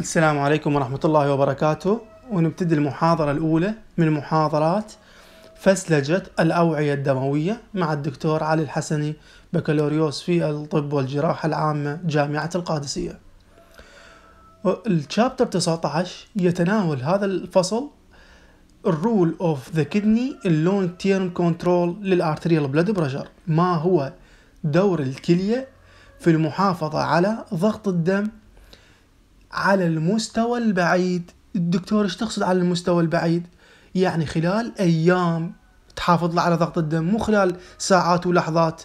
السلام عليكم ورحمة الله وبركاته ونبتدي المحاضرة الأولى من محاضرات فسلجة الأوعية الدموية مع الدكتور علي الحسني بكالوريوس في الطب والجراحة العامة جامعة القادسية الشابتر 19 يتناول هذا الفصل الرول اوف ذا كدني اللون تيرم كنترول للارتريال بلاد بريشر ما هو دور الكليه في المحافظه على ضغط الدم على المستوى البعيد الدكتور ايش تقصد على المستوى البعيد يعني خلال ايام تحافظ له على ضغط الدم مو خلال ساعات ولحظات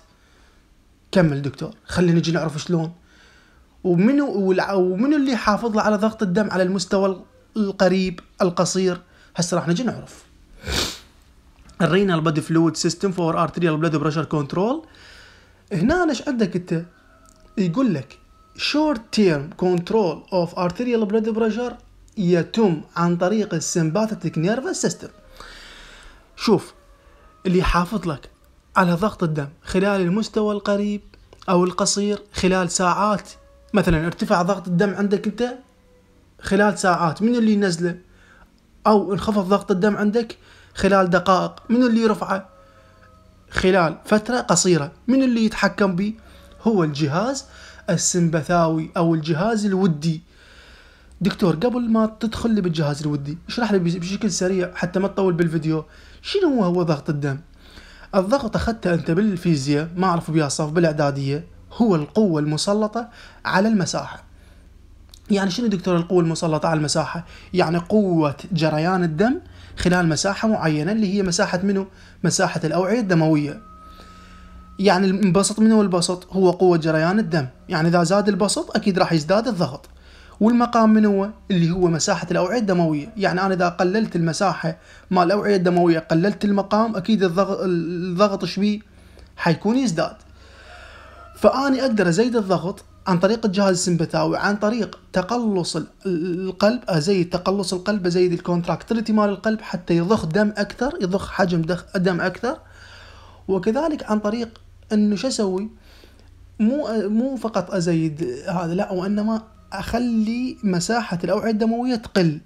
كمل دكتور خلينا نجي نعرف شلون ومنو ومنو اللي حافظ له على ضغط الدم على المستوى القريب القصير هسه راح نجي نعرف الرينال بادي فلويد سيستم فور ارتريال بلاد بريشر كنترول هنا ايش عندك انت يقول لك short term control of arterial blood pressure يتم عن طريق السمباثيك نيرفس سيستم شوف اللي حافظ لك على ضغط الدم خلال المستوى القريب او القصير خلال ساعات مثلا ارتفع ضغط الدم عندك انت خلال ساعات من اللي ينزله او انخفض ضغط الدم عندك خلال دقائق من اللي يرفعه خلال فترة قصيرة من اللي يتحكم به هو الجهاز السمبثاوي او الجهاز الودي دكتور قبل ما تدخل لي بالجهاز الودي اشرح لي بشكل سريع حتى ما تطول بالفيديو شنو هو هو ضغط الدم الضغط اخذته انت بالفيزياء ما اعرف صف بالاعداديه هو القوه المسلطه على المساحه يعني شنو دكتور القوه المسلطه على المساحه يعني قوه جريان الدم خلال مساحه معينه اللي هي مساحه منو مساحه الاوعيه الدمويه يعني البسط من هو البسط هو قوة جريان الدم يعني إذا زاد البسط أكيد راح يزداد الضغط والمقام من هو اللي هو مساحة الأوعية الدموية يعني أنا إذا قللت المساحة مال الأوعية الدموية قللت المقام أكيد الضغط الضغط شبيه حيكون يزداد فأني أقدر أزيد الضغط عن طريق الجهاز السمبثاوي عن طريق تقلص القلب ازيد تقلص القلب ازيد الكونتراكتيليتي مال القلب حتى يضخ دم اكثر يضخ حجم دم اكثر وكذلك عن طريق انه شو اسوي؟ مو مو فقط ازيد هذا لا وانما اخلي مساحه الاوعيه الدمويه تقل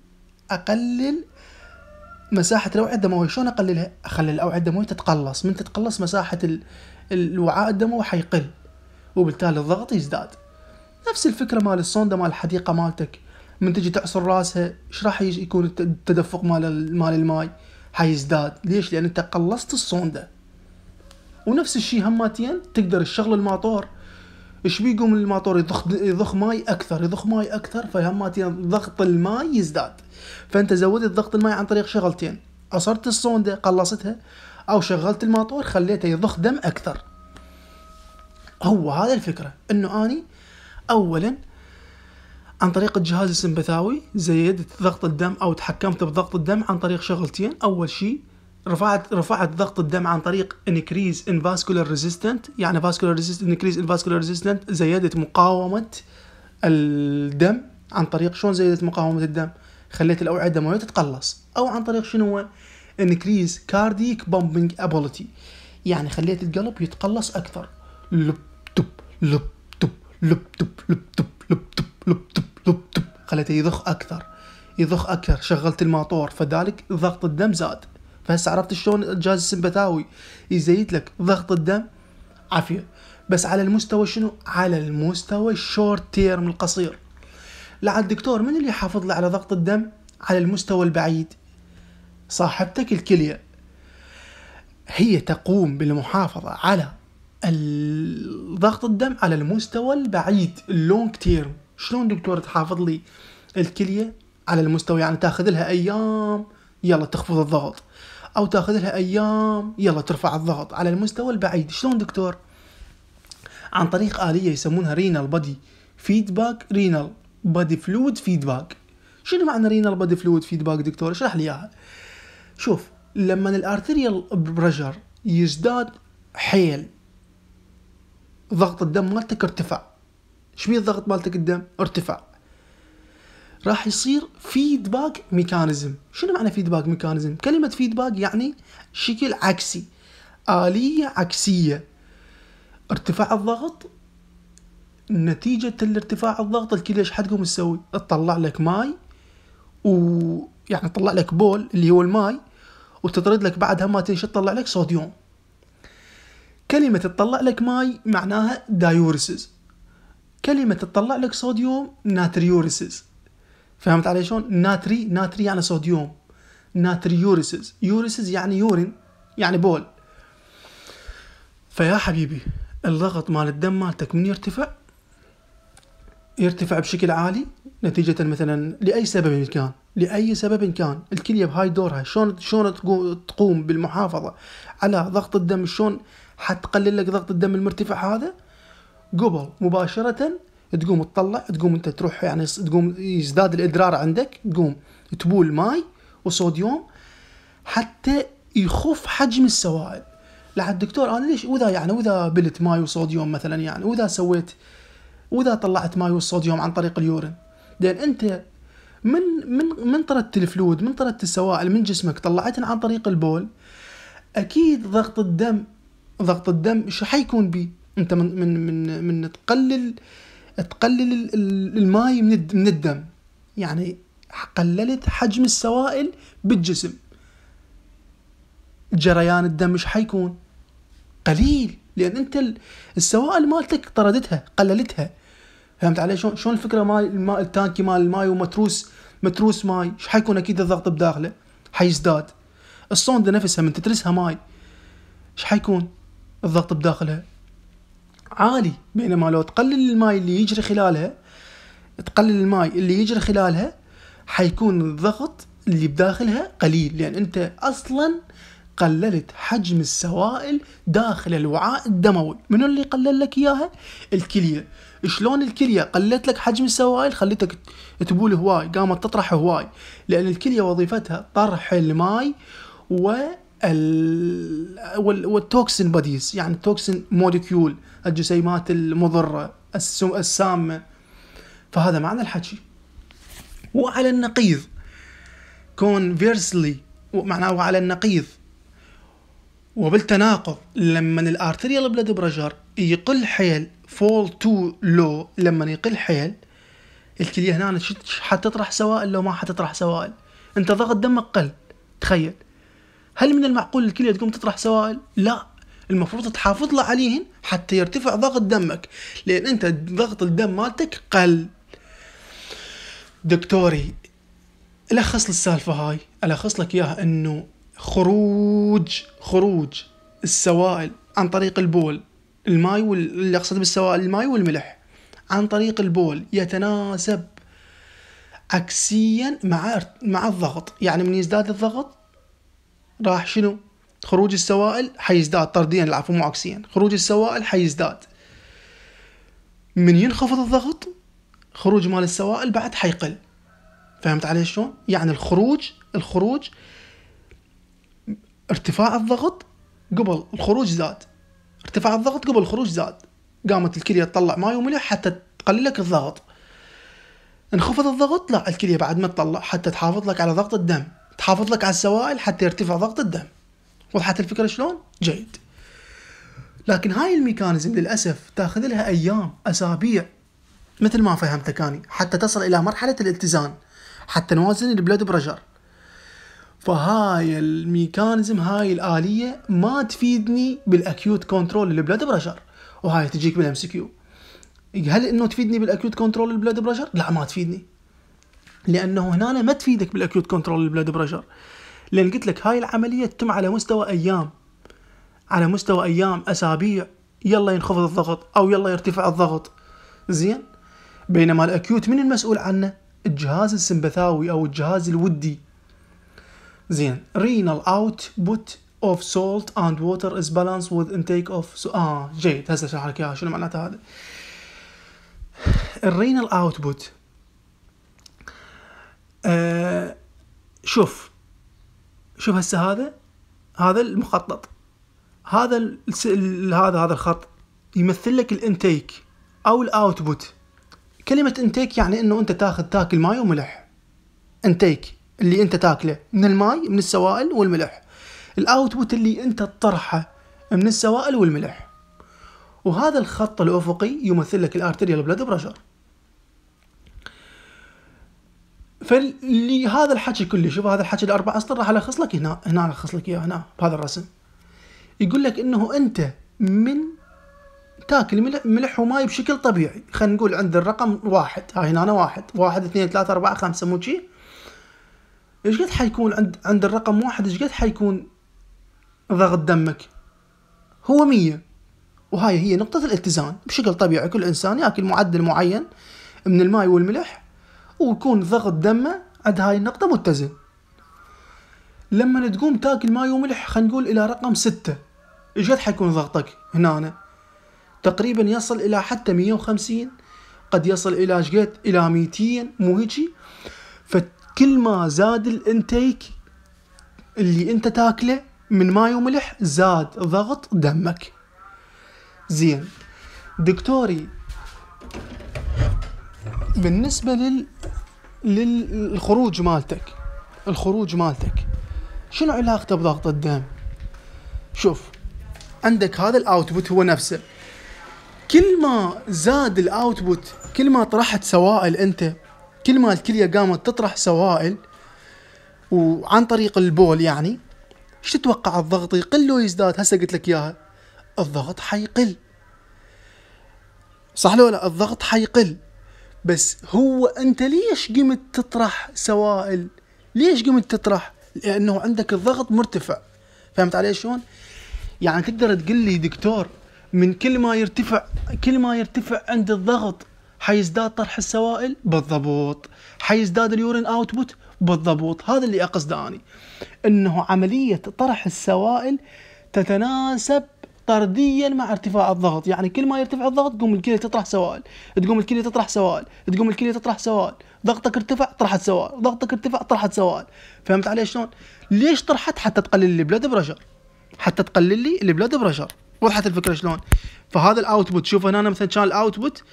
اقلل مساحة الأوعية الدموية شلون أقللها؟ أخلي الأوعية الدموية تتقلص من تتقلص مساحة الوعاء الدموي حيقل وبالتالي الضغط يزداد نفس الفكرة مال الصوندة مال الحديقة مالتك من تجي تعصر راسها ايش راح يكون التدفق مال مال الماي حيزداد ليش لان انت قلصت الصونده ونفس الشيء هماتين تقدر تشغل الماطور ايش بيقوم الماطور يضخ يضخ ماي اكثر يضخ ماي اكثر فهماتين ضغط الماي يزداد فانت زودت ضغط الماي عن طريق شغلتين اصرت الصونده قلصتها او شغلت الماطور خليته يضخ دم اكثر هو هذا الفكره انه اني اولا عن طريق الجهاز السمبثاوي زيدت ضغط الدم او تحكمت بضغط الدم عن طريق شغلتين اول شيء رفعت رفعت ضغط الدم عن طريق انكريز ان فاسكولار ريزيستنت يعني فاسكولار ريزيستنت انكريز ان فاسكولار ريزيستنت زياده مقاومه الدم عن طريق شلون زياده مقاومه الدم خليت الاوعيه الدمويه تتقلص او عن طريق شنو هو انكريز كارديك بومبنج ابيليتي يعني خليت القلب يتقلص اكثر لب تب لب تب لب تب لب تب لب تب لب تب لب تب خليته يضخ اكثر يضخ اكثر شغلت الماطور فذلك ضغط الدم زاد فهسه عرفت شلون الجهاز السمبثاوي يزيد لك ضغط الدم عافيه بس على المستوى شنو على المستوى الشورت تيرم القصير لعل الدكتور من اللي يحافظ له على ضغط الدم على المستوى البعيد صاحبتك الكليه هي تقوم بالمحافظه على ضغط الدم على المستوى البعيد اللونج تيرم شلون دكتور تحافظ لي الكليه على المستوى يعني تاخذ لها ايام يلا تخفض الضغط او تاخذ لها ايام يلا ترفع الضغط على المستوى البعيد شلون دكتور عن طريق اليه يسمونها رينال بادي فيدباك رينال بادي فلويد فيدباك شنو معنى رينال بادي فلويد فيدباك دكتور اشرح لي اياها شوف لما الارتيريال بريشر يزداد حيل ضغط الدم مالتك ارتفع شبيه الضغط مالتك الدم ارتفع راح يصير فيدباك ميكانيزم شنو معنى فيدباك ميكانيزم كلمه فيدباك يعني شكل عكسي اليه عكسيه ارتفاع الضغط نتيجة الارتفاع الضغط الكلى ايش حتقوم تسوي؟ تطلع لك ماي و يعني تطلع لك بول اللي هو الماي وتطرد لك بعدها ما تنش تطلع لك؟ صوديوم. كلمة تطلع لك ماي معناها دايوريسز. كلمة تطلع لك صوديوم ناتريوريسز. فهمت علي شلون؟ ناتري ناتري يعني صوديوم ناتري يوريسز يوريسز يعني يورين يعني بول فيا حبيبي الضغط مال الدم مالتك من يرتفع يرتفع بشكل عالي نتيجة مثلا لأي سبب كان لأي سبب كان الكلية بهاي دورها شلون شلون تقوم بالمحافظة على ضغط الدم شلون حتقلل لك ضغط الدم المرتفع هذا قبل مباشرة تقوم تطلع تقوم انت تروح يعني تقوم يزداد الادرار عندك تقوم تبول ماي وصوديوم حتى يخف حجم السوائل لعد الدكتور انا ليش واذا يعني واذا بلت ماي وصوديوم مثلا يعني واذا سويت واذا طلعت ماي والصوديوم عن طريق اليورين لان انت من من من طردت الفلود من طردت السوائل من جسمك طلعتها عن طريق البول اكيد ضغط الدم ضغط الدم شو حيكون بي انت من من من من تقلل تقلل الماي من الدم يعني قللت حجم السوائل بالجسم جريان الدم مش حيكون قليل لان انت السوائل مالتك طردتها قللتها فهمت علي شلون شلون الفكره مال الماء التانكي مال الماي ومتروس متروس ماي ايش حيكون اكيد الضغط بداخله حيزداد الصوندة نفسها من تترسها ماي ايش حيكون الضغط بداخلها عالي بينما لو تقلل الماي اللي يجري خلالها تقلل الماي اللي يجري خلالها حيكون الضغط اللي بداخلها قليل لأن أنت أصلا قللت حجم السوائل داخل الوعاء الدموي منو اللي قلل لك إياها؟ الكلية شلون الكلية قلت لك حجم السوائل خلتك تبول هواي قامت تطرح هواي لأن الكلية وظيفتها طرح الماي و والتوكسين بوديز يعني التوكسين موليكيول الجسيمات المضرة السامة فهذا معنى الحكي وعلى النقيض كونفيرسلي معناه وعلى النقيض وبالتناقض لما الارتريال بلاد برجر يقل حيل فول تو لو لما يقل حيل الكليه هنا حتطرح سوائل لو ما حتطرح سوائل انت ضغط دمك قل تخيل هل من المعقول تقوم تطرح سوائل لا المفروض تحافظ له عليهن حتى يرتفع ضغط دمك لان انت ضغط الدم مالتك قل دكتوري الخص السالفه هاي الخص لك اياها انه خروج خروج السوائل عن طريق البول الماي وال... اللي اقصد بالسوائل الماي والملح عن طريق البول يتناسب عكسيا مع مع الضغط يعني من يزداد الضغط راح شنو خروج السوائل حيزداد طرديا العفو مو عكسيا خروج السوائل حيزداد من ينخفض الضغط خروج مال السوائل بعد حيقل فهمت علي شلون يعني الخروج الخروج ارتفاع الضغط قبل الخروج زاد ارتفاع الضغط قبل الخروج زاد قامت الكليه تطلع ماي وملح حتى تقلل لك الضغط انخفض الضغط لا الكليه بعد ما تطلع حتى تحافظ لك على ضغط الدم تحافظ لك على السوائل حتى يرتفع ضغط الدم وضحت الفكره شلون جيد لكن هاي الميكانيزم للاسف تاخذ لها ايام اسابيع مثل ما فهمتك أنا حتى تصل الى مرحله الاتزان حتى نوازن البلد برجر فهاي الميكانيزم هاي الاليه ما تفيدني بالاكيوت كنترول للبلد برجر وهاي تجيك بالام سي كيو هل انه تفيدني بالاكيوت كنترول للبلد بريشر لا ما تفيدني لانه هنا ما تفيدك بالاكيوت كنترول البلاد بريشر لان قلت لك هاي العمليه تتم على مستوى ايام على مستوى ايام اسابيع يلا ينخفض الضغط او يلا يرتفع الضغط زين بينما الاكيوت من المسؤول عنه الجهاز السمبثاوي او الجهاز الودي زين رينال اوت بوت اوف سولت اند ووتر از بالانس with intake اوف اه جيد هسه اشرح لك اياها شنو معناته هذا الرينال اوتبوت آه، شوف شوف هسه هذا هذا المخطط هذا هذا هذا الخط يمثل لك الانتيك او الاوتبوت كلمه انتيك يعني انه انت تاخذ تاكل ماي وملح انتيك اللي انت تاكله من الماي من السوائل والملح الاوتبوت اللي انت تطرحه من السوائل والملح وهذا الخط الافقي يمثل لك الارتريال بلاد بريشر هذا الحكي كله شوف هذا الحكي الاربع اسطر راح الخص لك هنا هنا الخص لك اياه هنا بهذا الرسم يقول لك انه انت من تاكل ملح وماي بشكل طبيعي خلينا نقول عند الرقم واحد هاي هنا أنا واحد واحد اثنين ثلاثة أربعة خمسة مو شي ايش قد حيكون عند عند الرقم واحد ايش قد حيكون ضغط دمك هو مية وهاي هي نقطة الاتزان بشكل طبيعي كل إنسان يأكل معدل معين من الماي والملح ويكون ضغط دمه عند هاي النقطة متزن لما تقوم تاكل ماي وملح خلينا نقول الى رقم ستة اجت حيكون ضغطك هنا أنا. تقريبا يصل الى حتى 150 قد يصل الى شقد الى 200 مو هيجي فكل ما زاد الانتيك اللي انت تاكله من ماي وملح زاد ضغط دمك زين دكتوري بالنسبه لل للخروج مالتك الخروج مالتك شنو علاقته بضغط الدم شوف عندك هذا الاوتبوت هو نفسه كل ما زاد الاوتبوت كل ما طرحت سوائل انت كل ما الكليه قامت تطرح سوائل وعن طريق البول يعني ايش تتوقع الضغط يقل ويزداد هسه قلت لك اياها الضغط حيقل صح لو لا الضغط حيقل بس هو انت ليش قمت تطرح سوائل؟ ليش قمت تطرح؟ لانه عندك الضغط مرتفع. فهمت علي شلون؟ يعني تقدر تقول لي دكتور من كل ما يرتفع كل ما يرتفع عند الضغط حيزداد طرح السوائل بالضبط حيزداد اليورين اوتبوت بالضبط هذا اللي اقصده اني انه عمليه طرح السوائل تتناسب طرديا مع ارتفاع الضغط يعني كل ما يرتفع الضغط تقوم الكلية تطرح سوائل تقوم الكلية تطرح سوائل تقوم الكلية تطرح سوائل ضغطك ارتفع طرحت سوائل ضغطك ارتفع طرحت سوائل فهمت علي شلون ليش طرحت حتى تقلل لي بلاد بريشر حتى تقلل لي البلاد بريشر وضحت الفكره شلون فهذا الاوتبوت شوف هنا مثلا كان الاوتبوت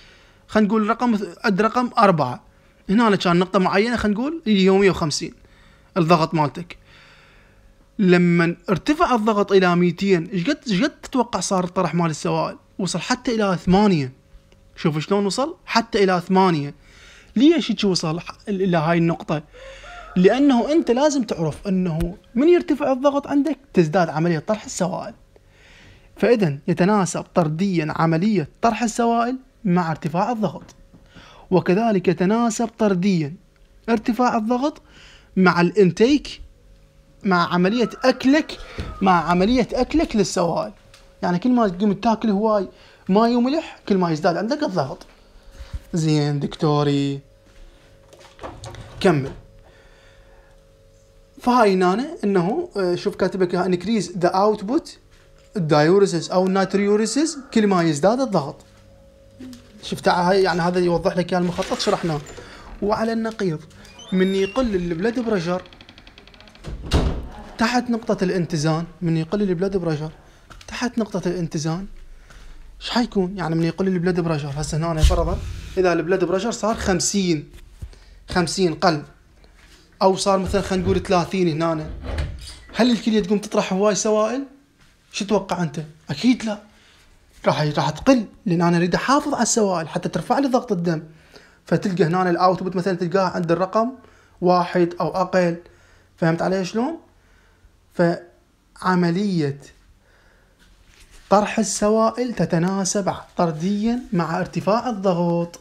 خلينا نقول رقم قد رقم أربعة هنا كان نقطة معينة خلينا نقول اللي هي 150 الضغط مالتك لما ارتفع الضغط الى 200 ايش قد ايش قد تتوقع صار الطرح مال السوائل؟ وصل حتى الى 8 شوف شلون وصل حتى الى 8 ليش هيك وصل الى هاي النقطه؟ لانه انت لازم تعرف انه من يرتفع الضغط عندك تزداد عمليه طرح السوائل. فاذا يتناسب طرديا عمليه طرح السوائل مع ارتفاع الضغط. وكذلك يتناسب طرديا ارتفاع الضغط مع الانتيك مع عمليه اكلك مع عمليه اكلك للسوائل يعني كل ما تقوم تاكل هواي ماي وملح كل ما يزداد عندك الضغط زين دكتوري كمل فهاي هنا انه آه، شوف كاتبك انكريز ذا اوتبوت الدايوريسيس او الناتريوريسيس كل ما يزداد الضغط شفت هاي يعني هذا يوضح لك اياه المخطط شرحناه وعلى النقيض من يقل البلد بريشر تحت نقطة الانتزان من يقل البلاد بريشر تحت نقطة الانتزان ايش حيكون؟ يعني من يقل البلاد بريشر هسه هنا فرضا اذا البلاد بريشر صار 50 50 قل او صار مثلا خلينا نقول 30 هنا هل الكليه تقوم تطرح هواي سوائل؟ شو تتوقع انت؟ اكيد لا راح راح تقل لان انا اريد احافظ على السوائل حتى ترفع لي ضغط الدم فتلقى هنا الاوتبوت مثلا تلقاه عند الرقم واحد او اقل فهمت علي شلون؟ فعملية طرح السوائل تتناسب طرديا مع ارتفاع الضغط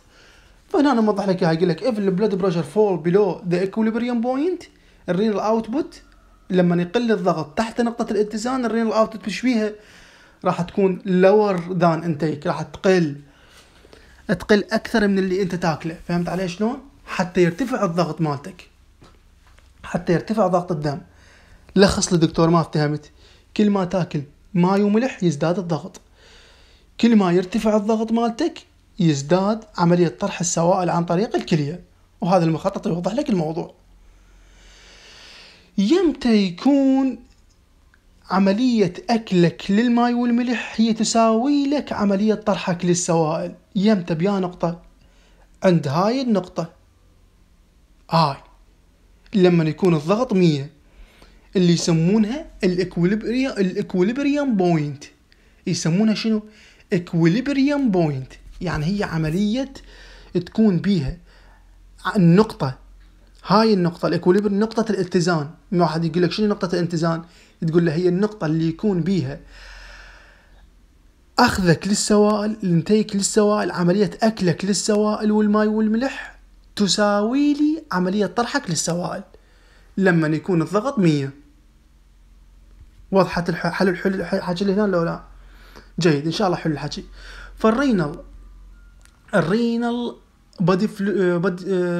فهنا انا موضح لك اياها يقول لك if the blood pressure fall below the equilibrium point الرينال اوتبوت لما يقل الضغط تحت نقطة الاتزان الرينال اوتبوت فيها؟ راح تكون lower than intake راح تقل تقل اكثر من اللي انت تاكله فهمت علي شلون حتى يرتفع الضغط مالتك حتى يرتفع ضغط الدم لخص للدكتور ما افتهمت كل ما تاكل ماي وملح يزداد الضغط كل ما يرتفع الضغط مالتك يزداد عملية طرح السوائل عن طريق الكلية وهذا المخطط يوضح لك الموضوع يمتى يكون عملية أكلك للماي والملح هي تساوي لك عملية طرحك للسوائل يمتى بيا نقطة عند هاي النقطة هاي لما يكون الضغط مية اللي يسمونها الاكوليبريم الاكوليبريم بوينت يسمونها شنو اكوليبريم بوينت يعني هي عمليه تكون بيها النقطه هاي النقطة الإكوليبر نقطة الاتزان، واحد يقول لك شنو نقطة الاتزان؟ تقول له هي النقطة اللي يكون بيها أخذك للسوائل، انتيك للسوائل، عملية أكلك للسوائل والماء والملح تساوي لي عملية طرحك للسوائل. لما يكون الضغط 100 وضحت الحل الحل الحكي اللي هنا لو لا جيد ان شاء الله حلو الحكي فالرينال الرينال بادي فلو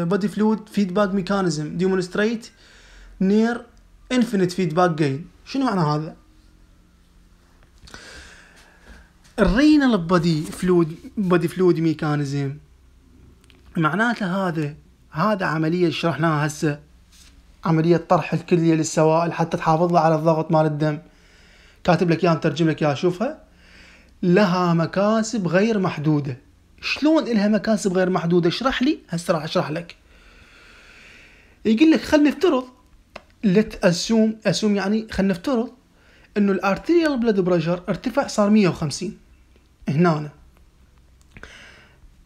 بادي فلويد فيدباك ميكانيزم ديمونستريت نير انفينيت فيدباك جين شنو معنى هذا؟ الرينال بادي فلويد بادي فلويد ميكانيزم معناته هذا هذا عمليه شرحناها هسه عمليه طرح الكليه للسوائل حتى تحافظ له على الضغط مال الدم كاتب لك اياها مترجم لك اياها شوفها لها مكاسب غير محدوده شلون لها مكاسب غير محدوده اشرح لي هسه راح اشرح لك يقول لك خلينا نفترض لت اسوم اسوم يعني خلينا نفترض انه الارتيريال بلاد بريشر ارتفع صار 150 هنا أنا.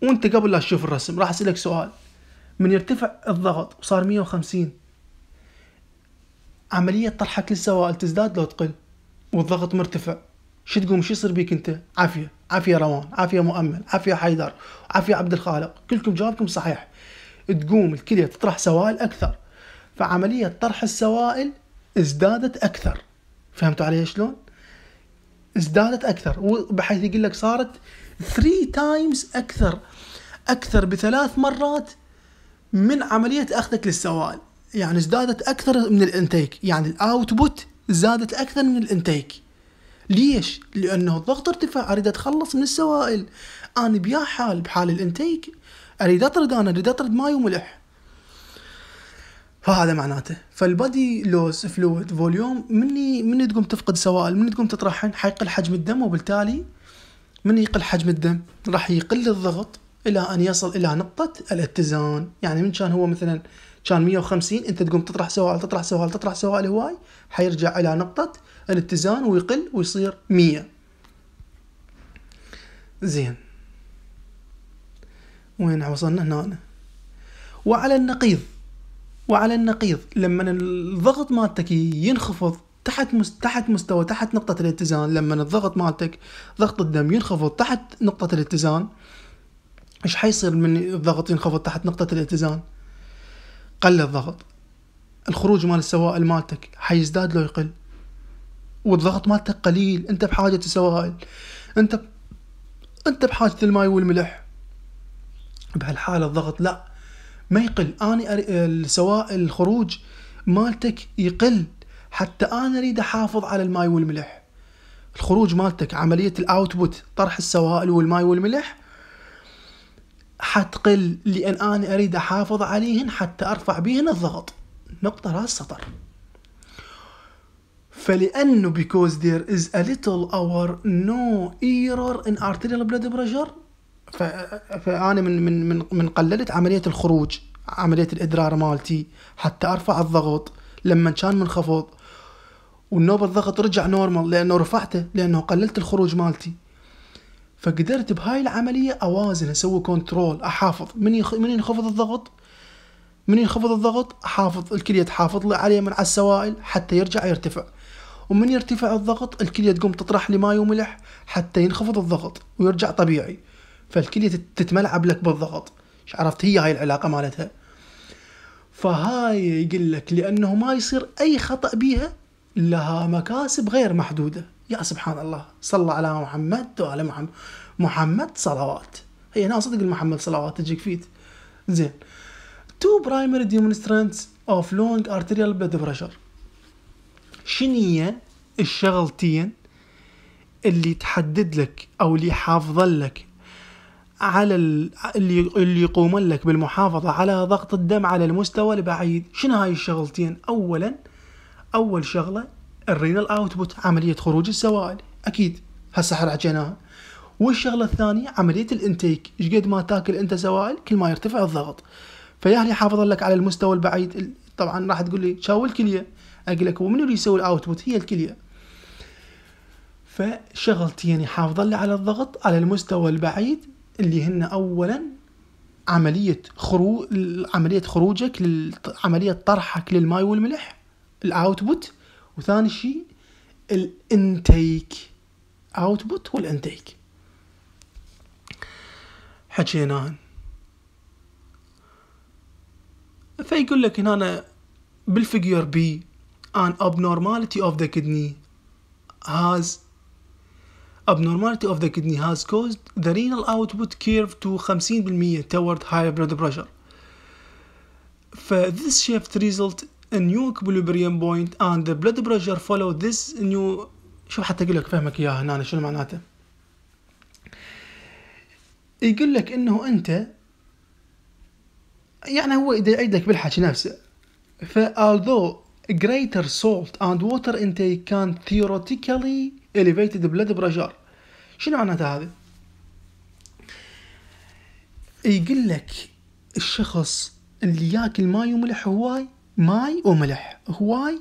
وانت قبل لا تشوف الرسم راح اسالك سؤال من يرتفع الضغط وصار 150 عملية طرحك للسوائل تزداد لو تقل والضغط مرتفع شو تقوم شو يصير بيك انت عافية عافية روان عافية مؤمل عافية حيدر عافية عبد الخالق كلكم جوابكم صحيح تقوم الكلية تطرح سوائل أكثر فعملية طرح السوائل ازدادت أكثر فهمتوا علي شلون؟ ازدادت أكثر بحيث يقول لك صارت 3 تايمز أكثر أكثر بثلاث مرات من عملية أخذك للسوائل يعني ازدادت اكثر من الانتيك يعني الاوتبوت زادت اكثر من الانتيك ليش لانه الضغط ارتفع اريد اتخلص من السوائل انا بيا حال بحال الانتيك اريد اطرد انا اريد اطرد ماي وملح فهذا معناته فالبادي لوز فلويد فوليوم مني من تقوم تفقد سوائل من تقوم تطرحن حيقل حجم الدم وبالتالي من يقل حجم الدم راح يقل الضغط الى ان يصل الى نقطه الاتزان يعني من كان هو مثلا كان 150 انت تقوم تطرح سؤال تطرح سؤال تطرح سؤال هواي حيرجع الى نقطه الاتزان ويقل ويصير 100 زين وين وصلنا هنا وعلى النقيض وعلى النقيض لما الضغط مالتك ينخفض تحت تحت مستوى تحت نقطة الاتزان لما الضغط مالتك ضغط الدم ينخفض تحت نقطة الاتزان ايش حيصير من الضغط ينخفض تحت نقطة الاتزان؟ قل الضغط الخروج مال السوائل مالتك حيزداد لو يقل والضغط مالتك قليل انت بحاجة السوائل انت ب... انت بحاجة الماي والملح بهالحالة الضغط لا ما يقل اني أري... السوائل الخروج مالتك يقل حتى انا اريد احافظ على الماي والملح الخروج مالتك عملية الاوتبوت طرح السوائل والماي والملح حتقل لأن أنا أريد أحافظ عليهن حتى أرفع بهن الضغط نقطة رأس سطر فلأنه because there is a little or no error in arterial blood pressure فأنا من من من من قللت عملية الخروج عملية الإدرار مالتي حتى أرفع الضغط لما كان منخفض والنوبة الضغط رجع نورمال لأنه رفعته لأنه قللت الخروج مالتي فقدرت بهاي العملية أوازن أسوي كنترول أحافظ من يخ... من ينخفض الضغط من ينخفض الضغط أحافظ الكلية تحافظ لي عليه من على السوائل حتى يرجع يرتفع ومن يرتفع الضغط الكلية تقوم تطرح لي ماي وملح حتى ينخفض الضغط ويرجع طبيعي فالكلية تتملعب لك بالضغط عرفت هي هاي العلاقة مالتها فهاي يقول لك لأنه ما يصير أي خطأ بيها لها مكاسب غير محدودة يا سبحان الله صلى على محمد وعلى محمد محمد صلوات هي ناس صدق محمد صلوات تجيك فيت زين تو برايمري ديمونسترانتس اوف لونج ارتيريال بلاد بريشر شنية الشغلتين اللي تحدد لك او اللي يحافظ لك على اللي اللي يقوم لك بالمحافظة على ضغط الدم على المستوى البعيد شنو هاي الشغلتين أولا أول شغلة الريل اوتبوت عمليه خروج السوائل اكيد هسه حرجناها والشغله الثانيه عمليه الانتيك ايش قد ما تاكل انت سوائل كل ما يرتفع الضغط فيا هني حافظ لك على المستوى البعيد طبعا راح تقول لي شاو الكليه اقول لك ومن اللي يسوي الاوتبوت هي الكليه فشغلتين يحافظ يعني لي على الضغط على المستوى البعيد اللي هن اولا عمليه خروج عمليه خروجك عمليه طرحك للماي والملح الاوتبوت وثاني شيء الانتيك اوتبوت والانتيك حكيناهن فيقول لك هنا بالفيجر بي an abnormality of the kidney has abnormality of the kidney has caused the renal output curve to 50% toward higher blood pressure. For this shift result a new equilibrium point and the blood pressure follow this new شوف حتى اقول لك فهمك اياها هنا شنو معناته يقول لك انه انت يعني هو اذا يدعيدك بالحكي نفسه ف although greater salt and water intake can theoretically elevate the blood pressure شنو معناته هذا؟ يقول لك الشخص اللي ياكل ماي وملح هواي ماي وملح هواي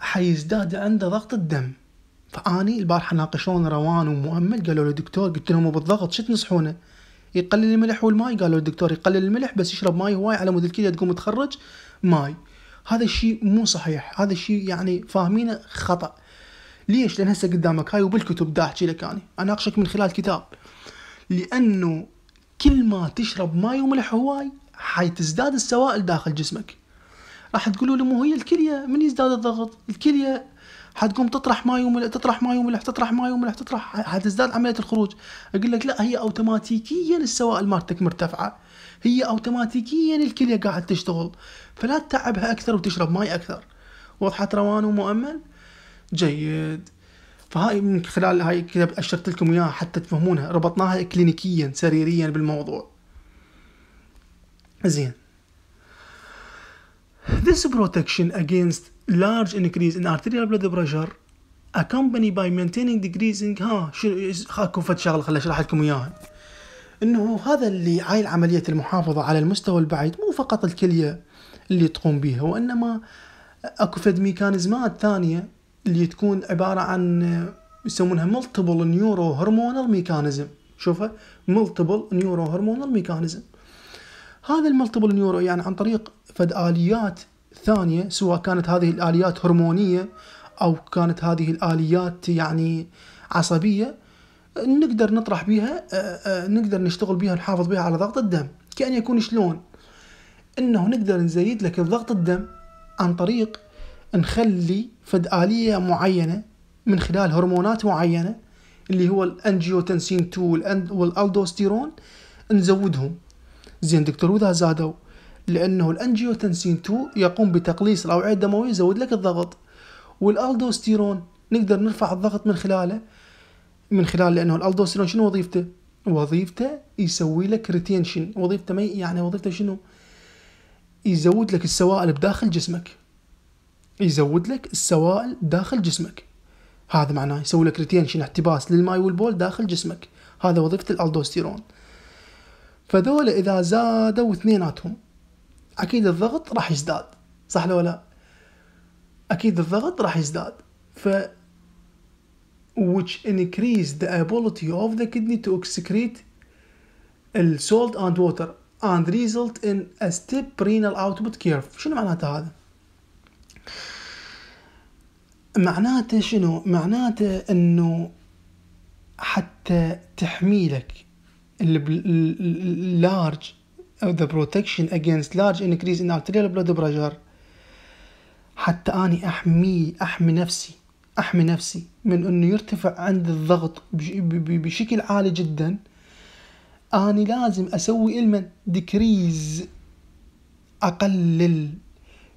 حيزداد عنده ضغط الدم فاني البارحه ناقشون روان ومؤمل قالوا له دكتور قلت لهم بالضغط شو تنصحونه يقلل الملح والماي قالوا الدكتور يقلل الملح بس يشرب ماي هواي على مود الكلى تقوم تخرج ماي هذا الشيء مو صحيح هذا الشيء يعني فاهمينه خطا ليش لان هسه قدامك هاي وبالكتب دا احكي لك انا اناقشك من خلال كتاب لانه كل ما تشرب ماي وملح هواي حيتزداد السوائل داخل جسمك راح تقولوا له مو هي الكليه من يزداد الضغط الكليه حتقوم تطرح ما وملح تطرح ما وملح تطرح ما وملح تطرح حتزداد عمليه الخروج اقول لك لا هي اوتوماتيكيا السوائل مالتك مرتفعه هي اوتوماتيكيا الكليه قاعد تشتغل فلا تتعبها اكثر وتشرب ماي اكثر وضحت روان ومؤمل جيد فهاي من خلال هاي كذا اشرت لكم اياها حتى تفهمونها ربطناها كلينيكيا سريريا بالموضوع زين This protection against large increase in arterial blood pressure accompanied by maintaining decreasing ها شنو اكو فد شغله خليني اشرح لكم اياها انه هذا اللي هاي العمليه المحافظه على المستوى البعيد مو فقط الكليه اللي تقوم بها وانما اكو فد ميكانيزمات ثانيه اللي تكون عباره عن يسمونها ملتيبل نيورو هرمونال ميكانيزم شوفها ملتيبل نيورو هرمونال ميكانيزم هذا الملتيبل نيورو يعني عن طريق فد آليات ثانية سواء كانت هذه الآليات هرمونية أو كانت هذه الآليات يعني عصبية نقدر نطرح بها آه، آه، نقدر نشتغل بها نحافظ بها على ضغط الدم كأن يكون شلون انه نقدر نزيد لك ضغط الدم عن طريق نخلي فد آلية معينة من خلال هرمونات معينة اللي هو الانجيوتنسين 2 والالدوستيرون نزودهم زين دكتور واذا زادوا لأنه الأنجيوتنسين 2 يقوم بتقليص الأوعية الدموية يزود لك الضغط والألدوستيرون نقدر نرفع الضغط من خلاله من خلال لأنه الألدوستيرون شنو وظيفته؟ وظيفته يسوي لك ريتينشن وظيفته مي يعني وظيفته شنو؟ يزود لك السوائل بداخل جسمك يزود لك السوائل داخل جسمك هذا معناه يسوي لك ريتينشن احتباس للماي والبول داخل جسمك هذا وظيفة الألدوستيرون فذولا إذا زادوا اثنيناتهم اكيد الضغط راح يزداد صح لو لا اكيد الضغط راح يزداد ف which increase the ability of the kidney to excrete salt and water and result in a step renal output curve شنو معناته هذا معناته شنو معناته انه حتى تحميلك اللارج أو the protection against large increase in arterial blood pressure حتى أني أحمي أحمي نفسي أحمي نفسي من أنه يرتفع عند الضغط بشكل عالي جدا أني لازم أسوي إلمن ديكريز أقلل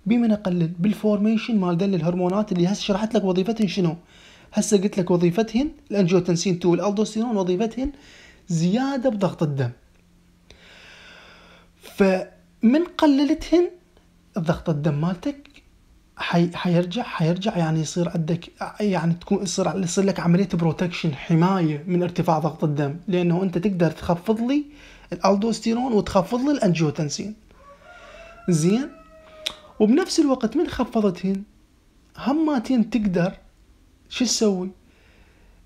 بمن أقلل بالفورميشن مال دل الهرمونات اللي هسه شرحت لك وظيفتهن شنو هسه قلت لك وظيفتهن الانجيوتنسين 2 والالدوستيرون وظيفتهن زياده بضغط الدم فمن قللتهن ضغط الدم مالتك حي... حيرجع حيرجع يعني يصير عندك يعني تكون يصير يصير لك عمليه بروتكشن حمايه من ارتفاع ضغط الدم لانه انت تقدر تخفض لي الالدوستيرون وتخفض لي الانجيوتنسين زين وبنفس الوقت من خفضتهن هماتين تقدر شو تسوي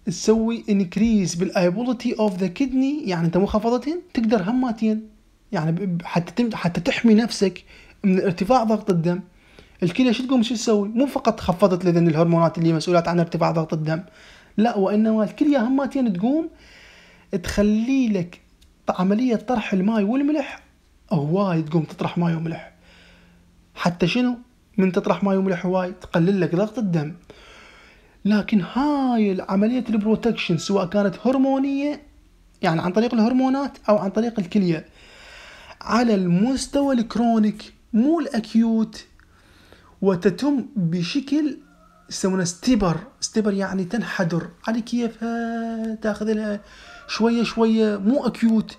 تسوي انكريز بالايبولتي اوف ذا كدني يعني انت مو خفضتهن تقدر هماتين يعني حتى حتى تحمي نفسك من ارتفاع ضغط الدم الكلى شو تقوم شو تسوي؟ مو فقط خفضت لذن الهرمونات اللي مسؤولات عن ارتفاع ضغط الدم لا وانما الكليه هماتين تقوم تخلي لك عمليه طرح الماي والملح هواي تقوم تطرح ماي وملح حتى شنو؟ من تطرح ماي وملح هواي تقلل لك ضغط الدم لكن هاي عملية البروتكشن سواء كانت هرمونية يعني عن طريق الهرمونات أو عن طريق الكلية على المستوى الكرونيك مو الاكيوت وتتم بشكل يسمونه ستيبر ستيبر يعني تنحدر على كيفها تاخذ لها شويه شويه مو اكيوت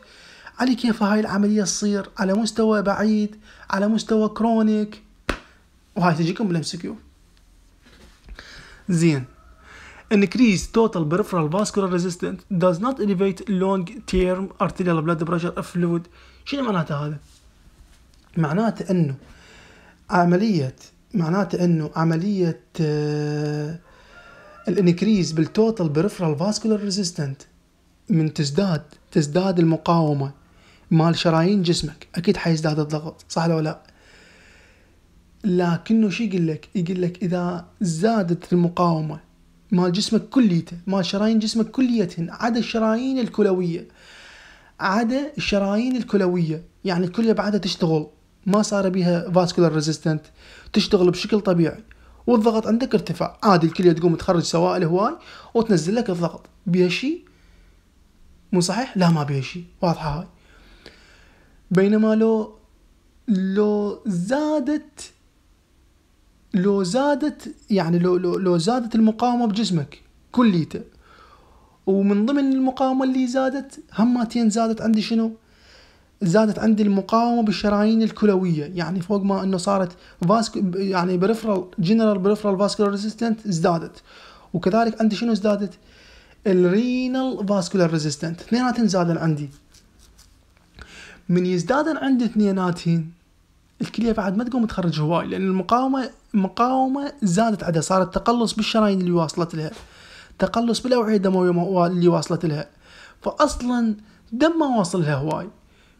على كيف هاي العمليه تصير على مستوى بعيد على مستوى كرونيك وهاي تجيكم بالام كيو زين increase total peripheral vascular resistance does not elevate long term arterial blood pressure fluid شنو معناته هذا؟ معناته انه عمليه معناته انه عمليه آه، الانكريز بالتوتال بريفرال فاسكولار ريزيستنت من تزداد تزداد المقاومه مال شرايين جسمك اكيد حيزداد الضغط صح لو لا لكنه شو يقول لك يقول لك اذا زادت المقاومه مال جسمك كليته مال شرايين جسمك كليتهن عدا الشرايين الكلويه عدا الشرايين الكلويه يعني الكليه بعدها تشتغل ما صار بيها فاسكولار ريزيستنت تشتغل بشكل طبيعي والضغط عندك ارتفع عادي الكليه تقوم تخرج سوائل هواي وتنزل لك الضغط بيها شيء مو صحيح لا ما بيها شيء واضحه هاي بينما لو لو زادت لو زادت يعني لو لو لو زادت المقاومه بجسمك كليته ومن ضمن المقاومه اللي زادت هماتين زادت عندي شنو؟ زادت عندي المقاومه بالشرايين الكلويه يعني فوق ما انه صارت فاسك يعني بريفرال جنرال بريفرال فاسكولار ريزيستنت ازدادت وكذلك عندي شنو ازدادت؟ الرينال فاسكولار ريزيستنت اثنيناتهم زادن عندي من يزدادن عندي اثنيناتهم الكليه بعد ما تقوم تخرج هواي لان المقاومه مقاومه زادت عدها صارت تقلص بالشرايين اللي واصلت لها تقلص بالاوعيه الدمويه اللي واصلت لها فاصلا دم ما واصل لها هواي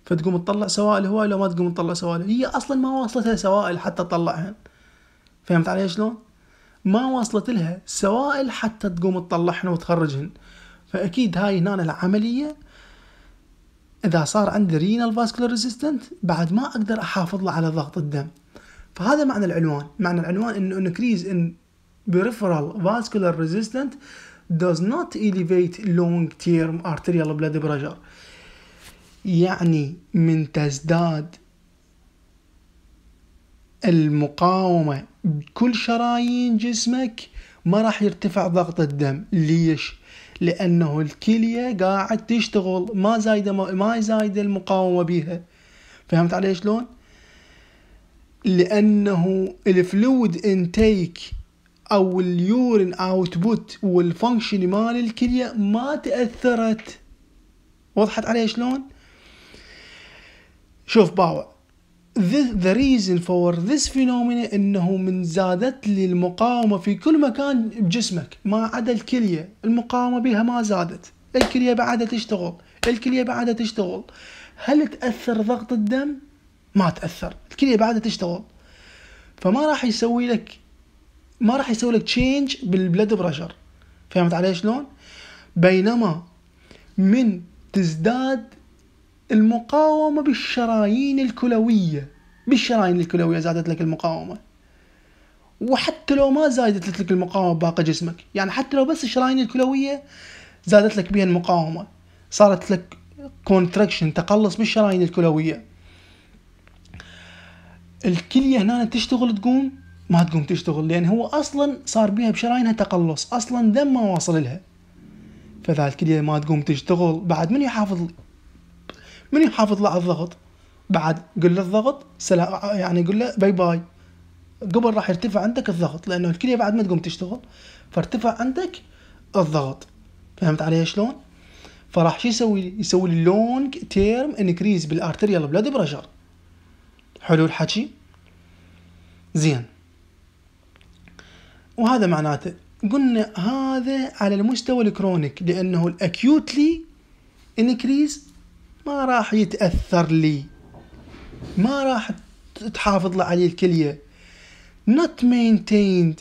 فتقوم تطلع سوائل هواي لو ما تقوم تطلع سوائل هي اصلا ما واصلتها سوائل حتى تطلعها فهمت علي شلون؟ ما واصلت لها سوائل حتى تقوم تطلعهن وتخرجهن فاكيد هاي هنا العمليه اذا صار عندي رينال فاسكولار ريزيستنت بعد ما اقدر احافظ له على ضغط الدم فهذا معنى العنوان معنى العنوان انه انكريز ان peripheral فاسكولار resistant does not elevate long term arterial blood pressure يعني من تزداد المقاومة بكل شرايين جسمك ما راح يرتفع ضغط الدم ليش؟ لأنه الكلية قاعد تشتغل ما زايدة ما زايدة المقاومة بيها فهمت علي شلون؟ لأنه الفلويد انتيك او اليورين اوتبوت والفانكشن مال الكليه ما تاثرت وضحت علي شلون شوف باوع ذا ريزن فور ذس فينومينا انه من زادت لي المقاومة في كل مكان بجسمك ما عدا الكلية المقاومة بها ما زادت الكلية بعدها تشتغل الكلية بعدها تشتغل هل تأثر ضغط الدم؟ ما تأثر الكلية بعدها تشتغل فما راح يسوي لك ما راح يسوي لك تشينج بالبلد بريشر فهمت علي شلون؟ بينما من تزداد المقاومه بالشرايين الكلويه بالشرايين الكلويه زادت لك المقاومه وحتى لو ما زادت لك المقاومه باقي جسمك يعني حتى لو بس الشرايين الكلويه زادت لك بها المقاومه صارت لك كونتراكشن تقلص بالشرايين الكلويه الكليه هنا تشتغل تقوم ما تقوم تشتغل لأن هو أصلا صار بيها بشرايينها تقلص أصلا دم ما واصل لها فذلك اللي ما تقوم تشتغل بعد من يحافظ من يحافظ له على الضغط بعد قل له الضغط سلام يعني قل له باي باي قبل راح يرتفع عندك الضغط لأنه الكلية بعد ما تقوم تشتغل فارتفع عندك الضغط فهمت علي شلون؟ فراح شو يسوي يسوي لي لونج تيرم انكريز بالارتريال بلاد بريشر حلو الحكي؟ زين وهذا معناته قلنا هذا على المستوى الكرونيك لانه الاكيوتلي انكريز ما راح يتاثر لي ما راح تحافظ له عليه الكليه not maintained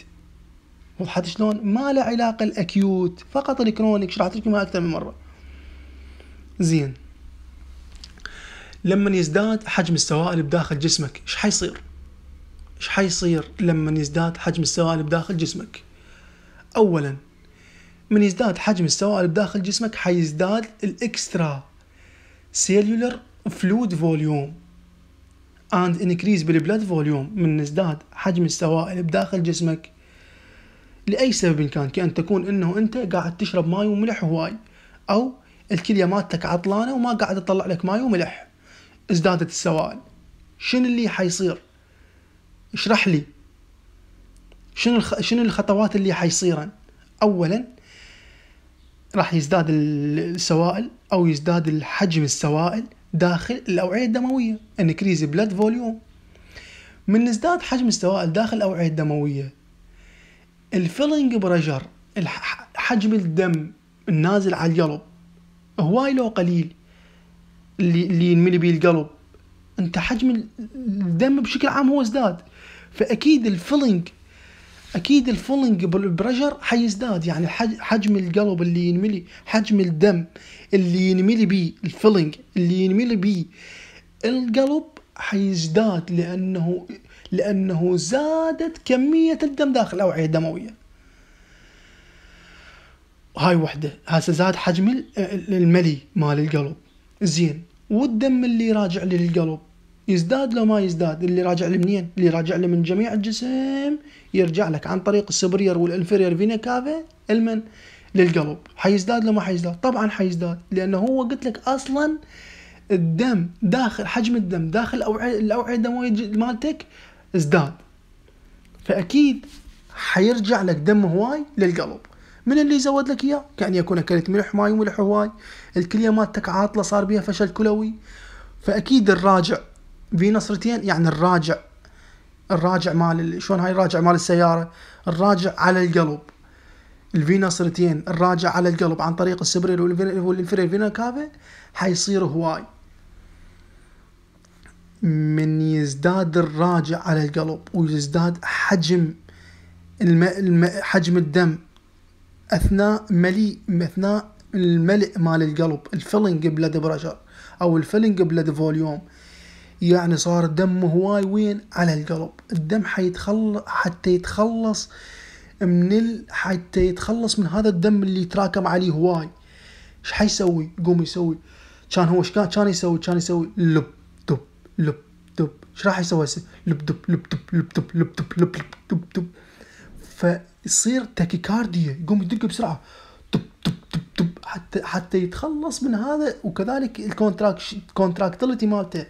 وضحت شلون ما له علاقه الاكيوت فقط الكرونيك شرحت لكم اكثر من مره زين لما يزداد حجم السوائل بداخل جسمك ايش حيصير ايش حيصير لما يزداد حجم السوائل داخل جسمك اولا من يزداد حجم السوائل داخل جسمك حيزداد الاكسترا سيلولر فلود فوليوم and increase بالبلد فوليوم من ازداد حجم السوائل بداخل جسمك لأي سبب إن كان كأن تكون أنه أنت قاعد تشرب ماي وملح هواي أو الكلية مالتك عطلانة وما قاعد تطلع لك ماي وملح ازدادت السوائل شنو اللي حيصير اشرح لي شنو شنو الخطوات اللي حيصيرن اولا راح يزداد السوائل او يزداد الحجم السوائل داخل الاوعيه الدمويه انكريز بلاد فوليوم من ازداد حجم السوائل داخل الاوعيه الدمويه الفيلنج بريشر حجم الدم النازل على القلب هواي لو قليل اللي اللي ينملي بيه القلب انت حجم الدم بشكل عام هو ازداد فاكيد الفيلنج اكيد الفولنج بالبرجر حيزداد يعني حجم القلب اللي ينملي حجم الدم اللي ينملي بيه الفيلنج اللي ينملي بيه القلب حيزداد لانه لانه زادت كميه الدم داخل الاوعيه الدمويه هاي وحده هسه زاد حجم الملي مال القلب زين والدم اللي راجع للقلب يزداد لو ما يزداد اللي راجع له منين؟ اللي راجع له من جميع الجسم يرجع لك عن طريق السبرير والانفيرير فينا كافي المن للقلب حيزداد لو ما حيزداد؟ طبعا حيزداد لانه هو قلت لك اصلا الدم داخل حجم الدم داخل الاوعيه الاوعيه الدمويه مالتك ازداد فاكيد حيرجع لك دم هواي للقلب من اللي زود لك اياه؟ كان يكون اكلت ملح ماي وملح هواي الكليه مالتك عاطله صار بها فشل كلوي فاكيد الراجع في نصرتين يعني الراجع الراجع مال شلون هاي الراجع مال السياره الراجع على القلب الفي نصرتين الراجع على القلب عن طريق السبريل والانفريل فينا كافي حيصير هواي من يزداد الراجع على القلب ويزداد حجم الم... الم... حجم الدم اثناء مليء اثناء الملء مال القلب الفيلنج بلاد بريشر او الفيلنج بلاد فوليوم يعني صار الدم هواي وين على القلب الدم حيتخلص حتى يتخلص من ال... حتى يتخلص من هذا الدم اللي يتراكم عليه هواي ايش حيسوي يقوم يسوي كان هو ايش كان كان يسوي كان يسوي لب دب لب دب ايش راح يسوي هسه لب دب لب دب لب دب لب دب لب دب دب فيصير تاكيكارديا يقوم يدق بسرعه دب دب دب دب حتى حتى يتخلص من هذا وكذلك الكونتراكت الكونتراكتلتي مالته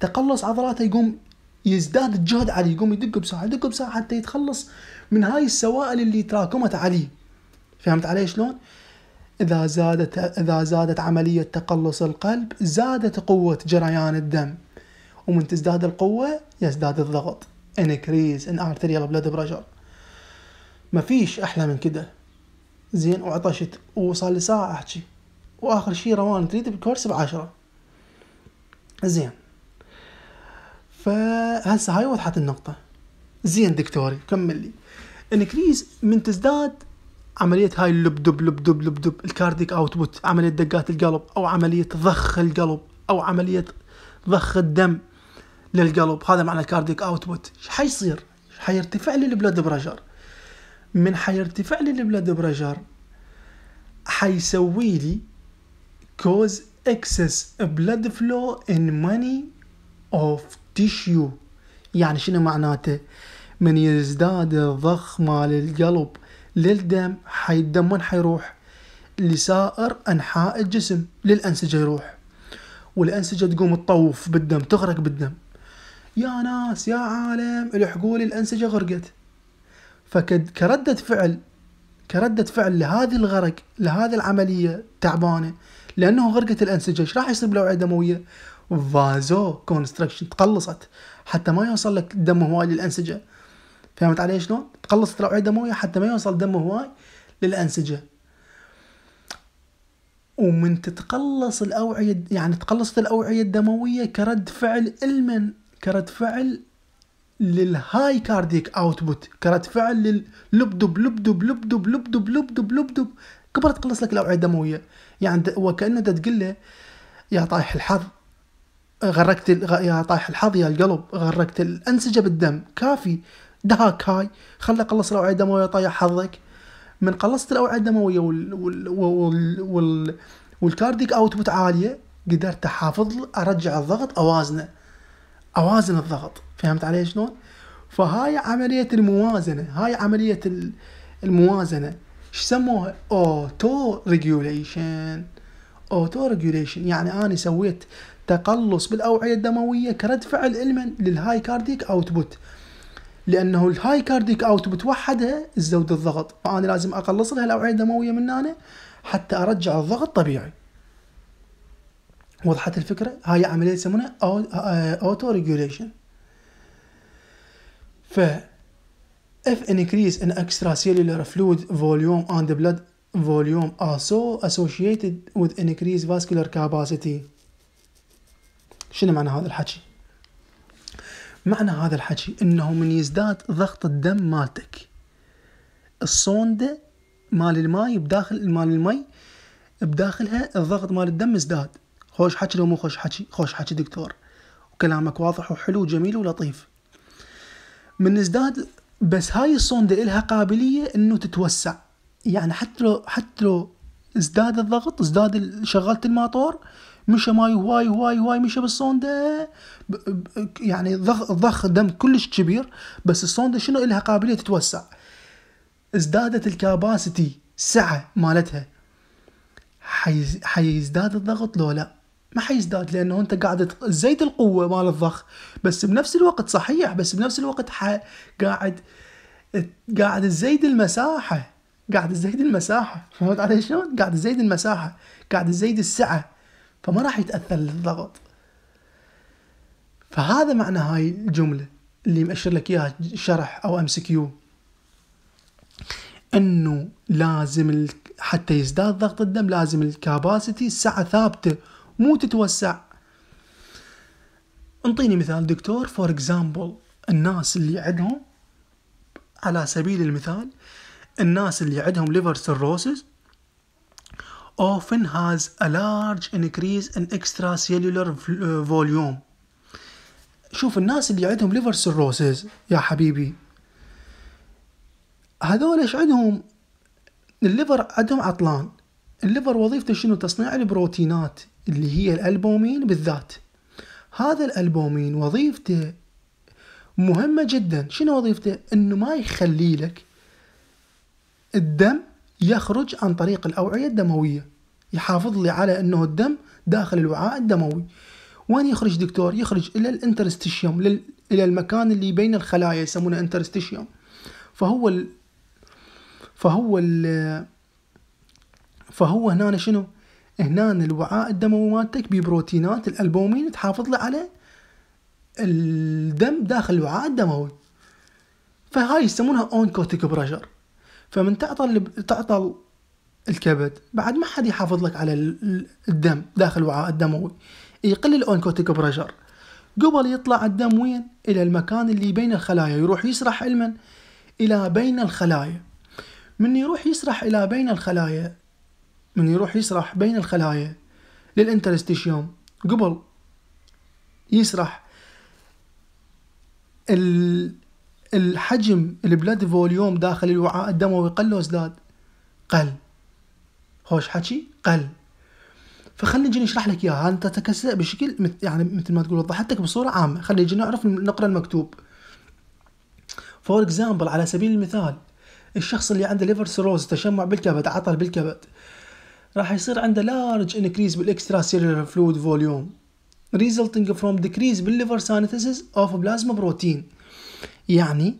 تقلص عضلاته يقوم يزداد الجهد عليه يقوم يدق بساعه يدق بساعه حتى يتخلص من هاي السوائل اللي تراكمت عليه فهمت علي شلون؟ إذا زادت إذا زادت عملية تقلص القلب زادت قوة جريان الدم ومن تزداد القوة يزداد الضغط increase in بلاد blood ما مفيش أحلى من كده زين وعطشت وصار لي ساعة أحكي وآخر شيء روان تريد بالكورس بعشرة زين فهسه هاي وضحت النقطه زين دكتوري كمل لي انكريز من تزداد عمليه هاي اللب دب لب دب لب دب الكارديك اوتبوت عمليه دقات القلب او عمليه ضخ القلب او عمليه ضخ الدم للقلب هذا معنى الكارديك اوتبوت ايش حيصير حيرتفع لي البلاد بريشر من حيرتفع لي البلاد بريشر حيسوي لي كوز excess blood flow in ماني of تشيو يعني شنو معناته من يزداد الضخ مال القلب للدم حي الدم وين حيروح لسائر انحاء الجسم للانسجه يروح والانسجه تقوم تطوف بالدم تغرق بالدم يا ناس يا عالم الحقول الانسجه غرقت فكردة فعل كردة فعل لهذه الغرق لهذه العملية تعبانة لأنه غرقت الأنسجة ايش راح يصير بالأوعية الدموية فازو كونستركشن تقلصت حتى ما يوصل لك دم هواي للانسجه فهمت علي شلون؟ تقلصت الاوعيه الدمويه حتى ما يوصل دم هواي للانسجه ومن تتقلص الاوعيه يعني تقلصت الاوعيه الدمويه كرد فعل المن كرد فعل للهاي كارديك اوتبوت كرد فعل للبدب لبدب لبدب لبدب لبدب لبدب كبرت تقلص لك الاوعيه الدمويه يعني وكانه تقول له يا طايح الحظ غرقت يا طايح الحظ يا القلب غرقت الأنسجة بالدم كافي دهاك هاي خلي قلص الأوعية الدموية طايح حظك من قلصت الأوعية الدموية وال وال وال وال والكارديك أوتبوت عالية قدرت أحافظ أرجع الضغط أوازنه أوازن الضغط فهمت علي شلون؟ فهاي عملية الموازنة هاي عملية الموازنة شو سموها؟ اوتو ريجوليشن اوتو ريجوليشن يعني انا سويت تقلص بالأوعية الدموية كرد فعل علما للهاي كارديك أوتبوت لأنه الهاي كارديك أوتبوت وحدها تزود الضغط فأنا لازم أقلص لها الأوعية الدموية من هنا حتى أرجع الضغط طبيعي وضحت الفكرة هاي عملية يسمونها أوتو ريجوليشن ف if increase in extracellular fluid volume and blood volume also associated with increased vascular capacity شنو معنى هذا الحكي؟ معنى هذا الحكي انه من يزداد ضغط الدم مالتك الصوندة مال الماي بداخل مال المي بداخلها الضغط مال الدم ازداد خوش حكي لو مو خوش حكي خوش حكي دكتور وكلامك واضح وحلو وجميل ولطيف من ازداد بس هاي الصوندة إلها قابلية انه تتوسع يعني حتى لو حتى لو ازداد الضغط ازداد شغلت الماطور مشى ماي هواي هواي هواي مشى بالصونده يعني ضخ ضخ دم كلش كبير بس الصونده شنو لها قابليه تتوسع ازدادت الكاباسيتي السعه مالتها حيزداد الضغط لو لا ما حيزداد لانه انت قاعد تزيد القوه مال الضخ بس بنفس الوقت صحيح بس بنفس الوقت ح... قاعد قاعد تزيد المساحه قاعد تزيد المساحه فهمت علي شلون؟ قاعد تزيد المساحه قاعد تزيد السعه فما راح يتاثر الضغط فهذا معنى هاي الجمله اللي مأشر لك اياها شرح او ام كيو انه لازم حتى يزداد ضغط الدم لازم الكاباسيتي السعه ثابته مو تتوسع انطيني مثال دكتور فور اكزامبل الناس اللي عندهم على سبيل المثال الناس اللي عندهم ليفر سيروسس often has a large increase in extracellular uh, volume شوف الناس اللي عندهم liver cirrhosis يا حبيبي هذول ايش عندهم الليفر عندهم عطلان الليفر وظيفته شنو تصنيع البروتينات اللي هي الالبومين بالذات هذا الالبومين وظيفته مهمة جدا شنو وظيفته انه ما يخلي لك الدم يخرج عن طريق الأوعية الدموية يحافظ لي على أنه الدم داخل الوعاء الدموي وين يخرج دكتور؟ يخرج إلى الانترستيشيوم لل... إلى المكان اللي بين الخلايا يسمونه انترستيشيوم فهو ال... فهو ال... فهو هنا شنو؟ هنا الوعاء الدموي مالتك ببروتينات الالبومين تحافظ له على الدم داخل الوعاء الدموي فهاي يسمونها اونكوتيك بريشر فمن تعطل تعطل الكبد بعد ما حد يحافظ لك على الدم داخل الوعاء الدموي يقل الاونكوتيك بريشر قبل يطلع الدم وين الى المكان اللي بين الخلايا يروح يسرح علما الى بين الخلايا من يروح يسرح الى بين الخلايا من يروح يسرح بين الخلايا للانترستيشيوم قبل يسرح ال الحجم البلد فوليوم داخل الوعاء الدموي قل لو ازداد قل خوش حكي قل فخلينا نجي نشرح لك اياها انت تكسر بشكل يعني مثل ما تقول وضحتك بصوره عامه خلينا نجي نعرف نقرا المكتوب فور اكزامبل على سبيل المثال الشخص اللي عنده ليفر سيروز تشمع بالكبد عطل بالكبد راح يصير عنده لارج انكريز بالاكسترا سيلولر فلويد فوليوم resulting from decrease بالليفر سانيتيسز اوف بلازما بروتين يعني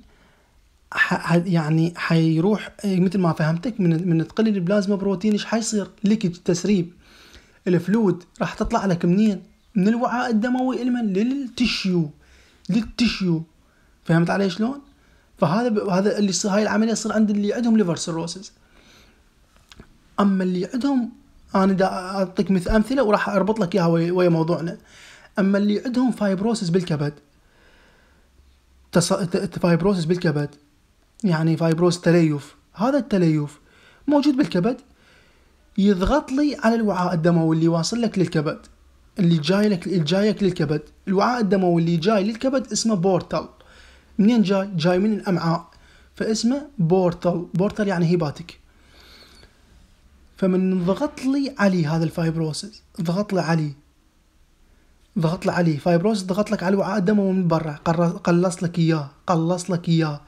ح... يعني حيروح مثل ما فهمتك من من تقلل البلازما بروتين ايش حيصير؟ ليكج تسريب الفلود راح تطلع لك منين؟ من الوعاء الدموي المن للتشيو للتشيو فهمت علي شلون؟ فهذا ب... هذا اللي هاي العمليه تصير عند اللي عندهم ليفر سيروسز اما اللي عندهم انا دا اعطيك مثل امثله وراح اربط لك اياها ويا موضوعنا اما اللي عندهم فايبروسس بالكبد تص... فايبروسس بالكبد يعني فايبروس تليف هذا التليف موجود بالكبد يضغط لي على الوعاء الدموي اللي واصل لك للكبد اللي جاي لك جايك للكبد الوعاء الدموي اللي جاي للكبد اسمه بورتال منين جاي جاي من الامعاء فاسمه بورتال بورتال يعني هيباتيك فمن ضغط لي علي هذا الفايبروسس ضغط لي عليه ضغط عليه فايبروز ضغط لك على الوعاء الدموي من برا قلص لك اياه قلص لك اياه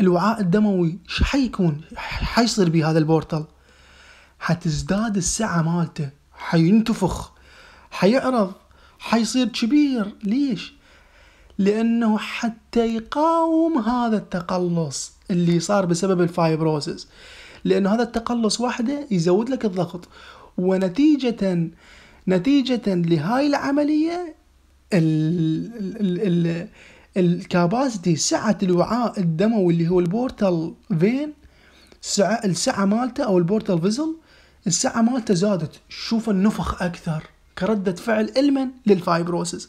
الوعاء الدموي شو حيكون حيصير بهذا البورتل حتزداد السعة مالته حينتفخ حيعرض حيصير كبير ليش لانه حتى يقاوم هذا التقلص اللي صار بسبب الفايبروزز لانه هذا التقلص وحده يزود لك الضغط ونتيجه نتيجة لهاي العملية الكاباسيتي سعة الوعاء الدموي اللي هو البورتال فين سعة السعة مالته او البورتال فيزل السعة مالته زادت شوف النفخ اكثر كردة فعل المن للفايبروسس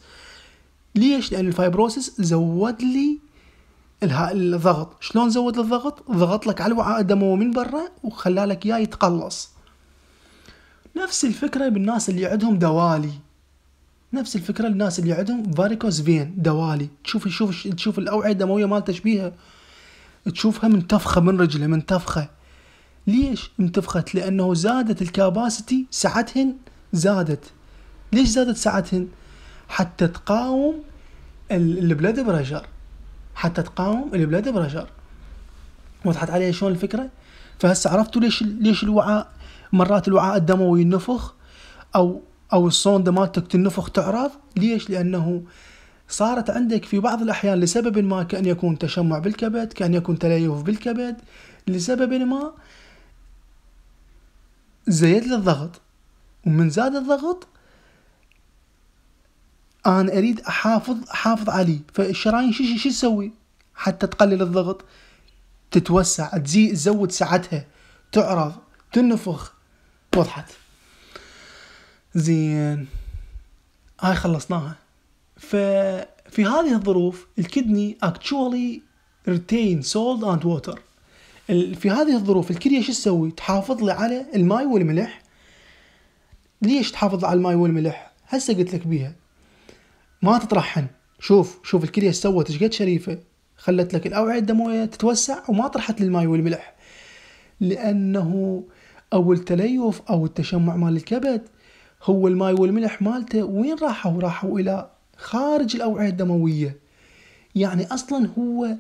ليش؟ لان الفايبروسس زود لي الضغط شلون زود الضغط؟ ضغط لك على الوعاء الدموي من برا وخلالك اياه يتقلص نفس الفكره بالناس اللي عندهم دوالي نفس الفكره الناس اللي عندهم فاريكوز فين دوالي تشوف تشوف تشوف الاوعيه الدمويه مالته شبيها تشوفها منتفخه من رجله منتفخه ليش انتفخت لانه زادت الكاباسيتي سعتهن زادت ليش زادت سعتهن حتى تقاوم البلاد بريشر حتى تقاوم البلاد بريشر وضحت علي شلون الفكره فهسه عرفتوا ليش ليش الوعاء مرات الوعاء الدموي ينفخ او او الصونده مالتك تنفخ تعرض ليش؟ لانه صارت عندك في بعض الاحيان لسبب ما كان يكون تشمع بالكبد، كان يكون تليف بالكبد، لسبب ما زيد لي الضغط ومن زاد الضغط انا اريد احافظ احافظ عليه فالشرايين شو شو تسوي حتى تقلل الضغط تتوسع تزيد تزود سعتها تعرض تنفخ وضحت زين هاي خلصناها ففي هذه الظروف الكدني اكتشولي ريتين سولد اند ووتر في هذه الظروف الكليه شو تسوي؟ تحافظ لي على الماي والملح ليش تحافظ على الماي والملح؟ هسه قلت لك بيها ما تطرحن شوف شوف الكليه سوت ايش قد شريفه خلت لك الاوعيه الدمويه تتوسع وما طرحت للماي والملح لانه او التليف او التشمع مال الكبد هو الماي والملح مالته وين راحوا راحوا الى خارج الاوعيه الدمويه يعني اصلا هو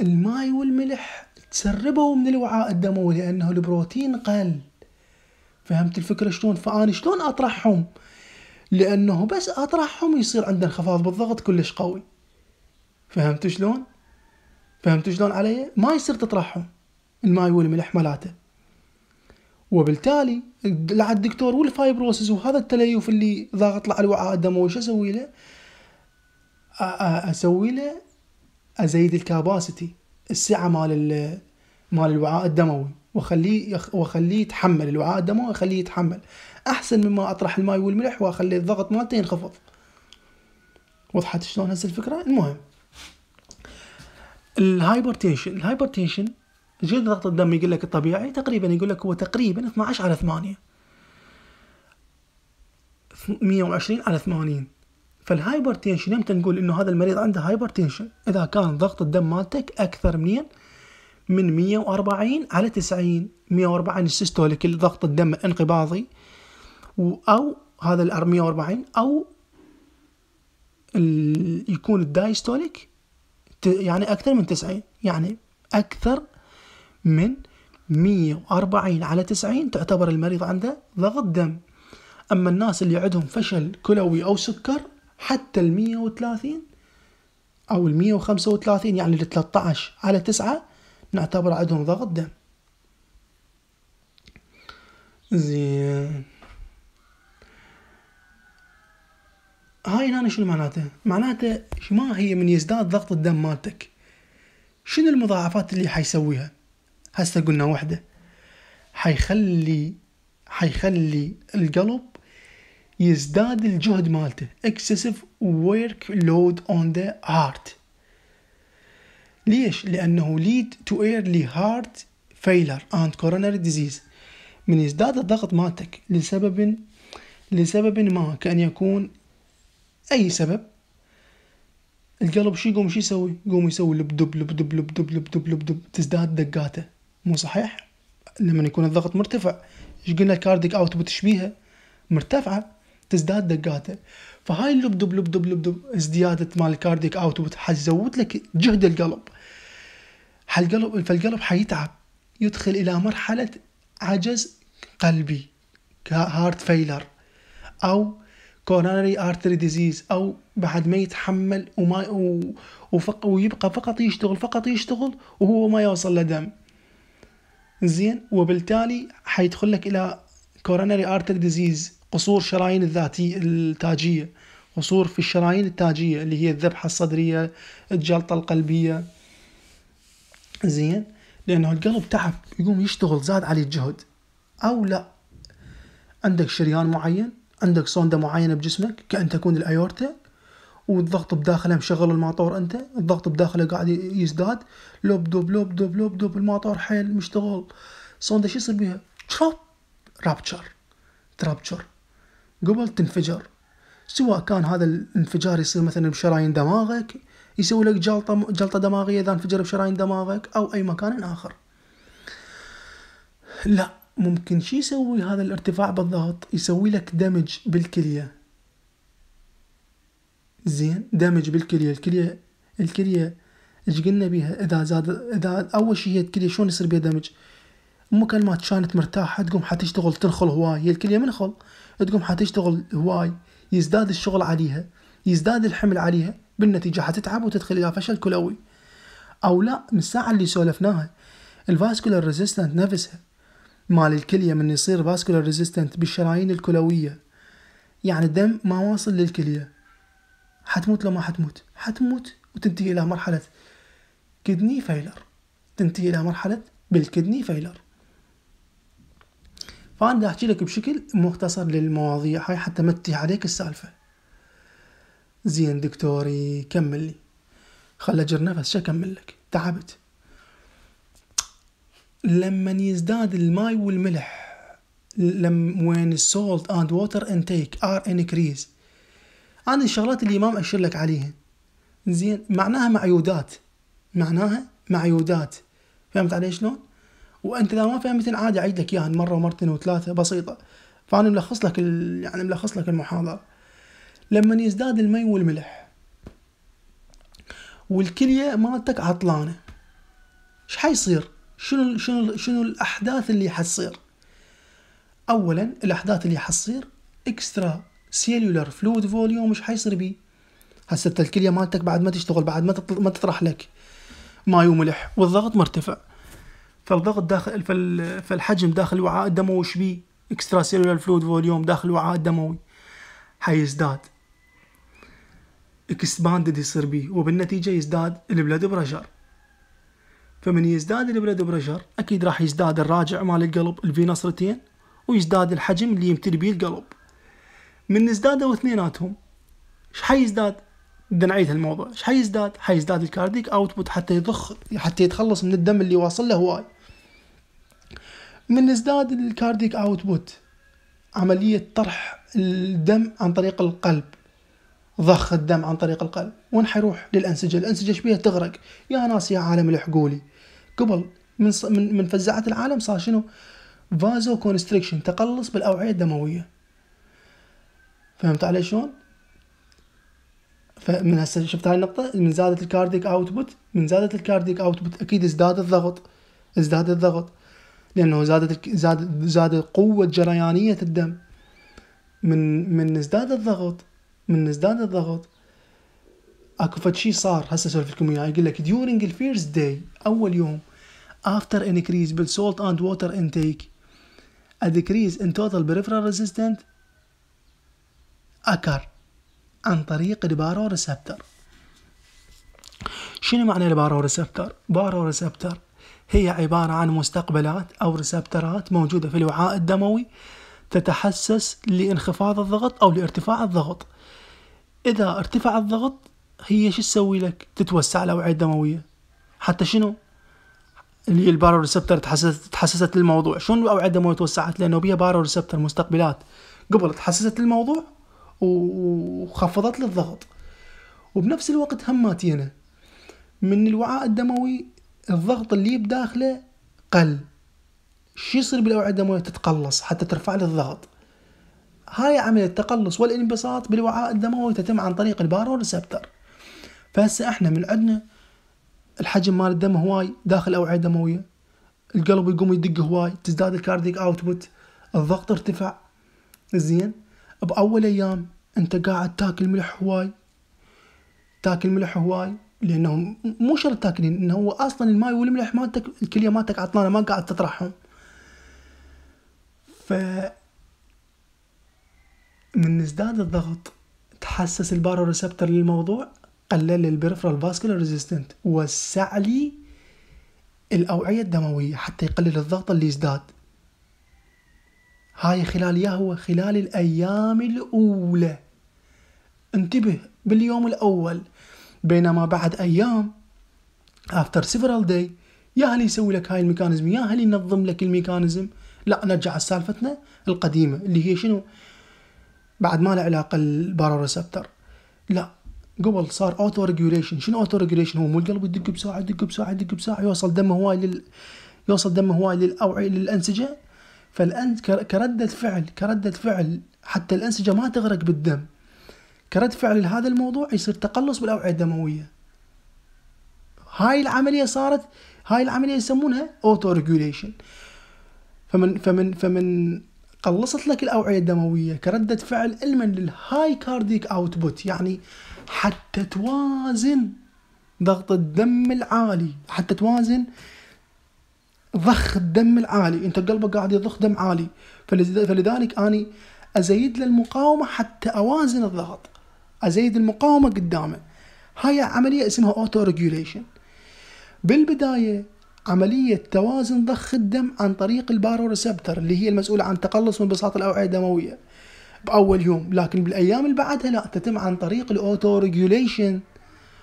الماي والملح تسربوا من الوعاء الدموي لانه البروتين قل فهمت الفكره شلون فانا شلون اطرحهم لانه بس اطرحهم يصير عنده انخفاض بالضغط كلش قوي فهمت شلون فهمت شلون علي ما يصير تطرحهم الماي والملح مالاته وبالتالي لعد الدكتور والفايبروسز وهذا التليف اللي ضاغط له على الوعاء الدموي شو اسوي له؟ اسوي له ازيد الكاباسيتي السعه مال مال الوعاء الدموي واخليه واخليه يتحمل الوعاء الدموي اخليه يتحمل احسن مما اطرح الماي والملح واخلي الضغط مالته ينخفض وضحت شلون هسه الفكره المهم الهايبرتنشن الهايبرتنشن جيد ضغط الدم يقول لك الطبيعي تقريبا يقول لك هو تقريبا 12 على 8 120 على 80 فالهايبرتنشن يمكن نقول انه هذا المريض عنده هايبرتنشن اذا كان ضغط الدم مالتك اكثر منين من 140 على 90 140 السيستوليك ضغط الدم الانقباضي او هذا ال 140 او يكون الدايستوليك يعني اكثر من 90 يعني اكثر من 140 على 90 تعتبر المريض عنده ضغط دم أما الناس اللي عندهم فشل كلوي أو سكر حتى ال 130 أو ال 135 يعني ال 13 على 9 نعتبر عندهم ضغط دم زين هاي هنا شنو معناته؟ معناته شو ما هي من يزداد ضغط الدم مالتك شنو المضاعفات اللي حيسويها؟ هسه قلنا وحده حيخلي حيخلي القلب يزداد الجهد مالته excessive work load on the heart ليش؟ لأنه lead to early heart failure and coronary disease من يزداد الضغط مالتك لسبب لسبب ما كأن يكون أي سبب القلب شو يقوم شو يسوي؟ يقوم يسوي لب دب لب دب لب دب لب دب لب دب تزداد دقاته مو صحيح لما يكون الضغط مرتفع ايش قلنا الكارديك بوت بيها مرتفعه تزداد دقاته فهاي اللب دب لب دب لب دب ازدياده مال الكارديك بوت حتزود لك جهد القلب حالقلب فالقلب حيتعب يدخل الى مرحله عجز قلبي هارت فيلر او كوروناري ارتري ديزيز او بعد ما يتحمل وما وفق ويبقى فقط يشتغل فقط يشتغل وهو ما يوصل لدم زين وبالتالي حيدخل لك الى كورونري ارتر ديزيز قصور شرايين الذاتي التاجيه قصور في الشرايين التاجيه اللي هي الذبحه الصدريه الجلطه القلبيه زين لانه القلب تعب يقوم يشتغل زاد عليه الجهد او لا عندك شريان معين عندك صونده معينه بجسمك كان تكون الايورتا والضغط بداخله مشغل الماطور انت الضغط بداخله قاعد يزداد لوب دوب لوب دوب لوب دوب الماطور حيل مشتغل صوندا شو يصير بيها تشوب رابتشر ترابتشر قبل تنفجر سواء كان هذا الانفجار يصير مثلا بشرايين دماغك يسوي لك جلطه جلطه دماغيه اذا انفجر بشرايين دماغك او اي مكان اخر لا ممكن شو يسوي هذا الارتفاع بالضغط يسوي لك دمج بالكليه زين دامج بالكليه الكليه الكليه ايش قلنا بيها اذا زاد اذا اول شيء هي الكليه شلون يصير بيها دمج مكالمات كانت مرتاحه تقوم حتشتغل تنخل هواي هي الكليه منخل تقوم حتشتغل هواي يزداد الشغل عليها يزداد الحمل عليها بالنتيجه حتتعب وتدخل الى فشل كلوي او لا من الساعه اللي سولفناها الفاسكولار ريزيستنت نفسها مال الكليه من يصير فاسكولار ريزيستنت بالشرايين الكلويه يعني الدم ما واصل للكليه حتموت لو ما حتموت حتموت وتنتهي إلى مرحلة كدني فيلر تنتهي إلى مرحلة بالكدني فيلر فأنا أحكي لك بشكل مختصر للمواضيع هاي حتى ما تتيح عليك السالفة زين دكتوري كمل لي خلي أجر نفس شكمل لك تعبت لما يزداد الماي والملح لم وين السولت اند ووتر انتيك ار انكريز هذه الشغلات اللي الإمام مأشر لك عليها زين معناها معيودات معناها معيودات فهمت علي شلون؟ وانت اذا ما فهمت عادي اعيد لك اياها يعني مره ومرتين وثلاثه بسيطه فانا ملخص لك ال... يعني ملخص لك المحاضره لما يزداد المي والملح والكليه مالتك عطلانه ايش حيصير؟ شنو شنو شنو الاحداث اللي حتصير؟ اولا الاحداث اللي حتصير اكسترا سيلولار فلويد فوليوم مش حيصير بيه هسه الكليه مالتك بعد ما تشتغل بعد ما ما تطرح لك ما يملح والضغط مرتفع فالضغط داخل فالحجم داخل الوعاء الدموي ايش بيه؟ اكسترا سيلولار فلويد فوليوم داخل الوعاء الدموي حيزداد اكسباندد يصير بيه وبالنتيجه يزداد البلاد بريشر فمن يزداد البلاد بريشر اكيد راح يزداد الراجع مال القلب الفينس ويزداد الحجم اللي يمتلي بيه القلب من ازدادوا اثنيناتهم ايش حيزداد؟ بدنا نعيد هالموضوع، ايش حيزداد؟ حيزداد الكارديك اوتبوت حتى يضخ حتى يتخلص من الدم اللي واصل له هواي. من ازداد الكارديك اوتبوت عملية طرح الدم عن طريق القلب ضخ الدم عن طريق القلب وين حيروح للأنسجة الأنسجة شبيه تغرق يا ناس يا عالم الحقولي قبل من من فزعة العالم صار شنو فازو كونستريكشن تقلص بالأوعية الدموية فهمت علي شلون؟ فمن هسه شفت هاي النقطة من زادت الكارديك اوتبوت من زادت الكارديك اوتبوت اكيد ازداد الضغط ازداد الضغط لانه زادت زاد زاد قوة جريانية الدم من من ازداد الضغط من ازداد الضغط اكو فد شي صار هسه اسولف لكم اياه يقول لك during الفيرست داي اول يوم after increase بالسولت اند ووتر intake a decrease in total peripheral resistance أكر عن طريق ريسبتر شنو معنى الباروريسبتر؟ ريسبتر هي عبارة عن مستقبلات أو ريسبترات موجودة في الوعاء الدموي تتحسس لانخفاض الضغط أو لارتفاع الضغط إذا ارتفع الضغط هي شو تسوي لك؟ تتوسع الأوعية الدموية حتى شنو؟ اللي هي ريسبتر تحسست تحسست للموضوع، شلون الاوعيه الدمويه توسعت؟ لانه بيها ريسبتر مستقبلات قبل تحسست للموضوع وخفضت لي الضغط وبنفس الوقت هم من الوعاء الدموي الضغط اللي بداخله قل شو يصير بالاوعيه الدمويه تتقلص حتى ترفع لي الضغط هاي عملية التقلص والانبساط بالوعاء الدموي تتم عن طريق ريسبتر فهسه احنا من عندنا الحجم مال الدم هواي داخل الأوعية الدموية القلب يقوم يدق هواي تزداد الكارديك اوتبوت الضغط ارتفع زين بأول أيام أنت قاعد تاكل ملح هواي تاكل ملح هواي لأنه مو شرط تاكلين إنه هو أصلا الماي والملح مالتك الكلية مالتك عطلانة ما قاعد تطرحهم ف من ازداد الضغط تحسس البارو ريسبتر للموضوع قلل البريفرال فاسكولار ريزيستنت وسع لي الأوعية الدموية حتى يقلل الضغط اللي يزداد هاي خلال يهوه خلال الأيام الأولى انتبه باليوم الأول بينما بعد أيام after several day يا هل يسوي لك هاي الميكانيزم يا هل ينظم لك الميكانيزم لا نرجع لسالفتنا القديمة اللي هي شنو بعد ما له علاقة ريسبتر لا قبل صار اوتو ريجوليشن شنو اوتو ريجوليشن هو مو القلب يدق بساعه يدق بساعه يدق بساعه يوصل دمه هواي لل يوصل دمه هواي للاوعيه للانسجه فالان كردة فعل كردة فعل حتى الانسجه ما تغرق بالدم كرد فعل لهذا الموضوع يصير تقلص بالاوعيه الدمويه هاي العمليه صارت هاي العمليه يسمونها اوتو ريجوليشن فمن فمن فمن قلصت لك الاوعيه الدمويه كرده فعل علما للهاي كارديك اوتبوت يعني حتى توازن ضغط الدم العالي حتى توازن ضخ الدم العالي انت قلبك قاعد يضخ دم عالي فلذلك اني ازيد له المقاومه حتى اوازن الضغط ازيد المقاومه قدامه هاي عمليه اسمها اوتو ريجوليشن بالبدايه عملية توازن ضخ الدم عن طريق الباروريسبتر اللي هي المسؤولة عن تقلص من بساط الأوعية الدموية بأول يوم لكن بالأيام اللي بعدها لا تتم عن طريق الأوتو ريجوليشن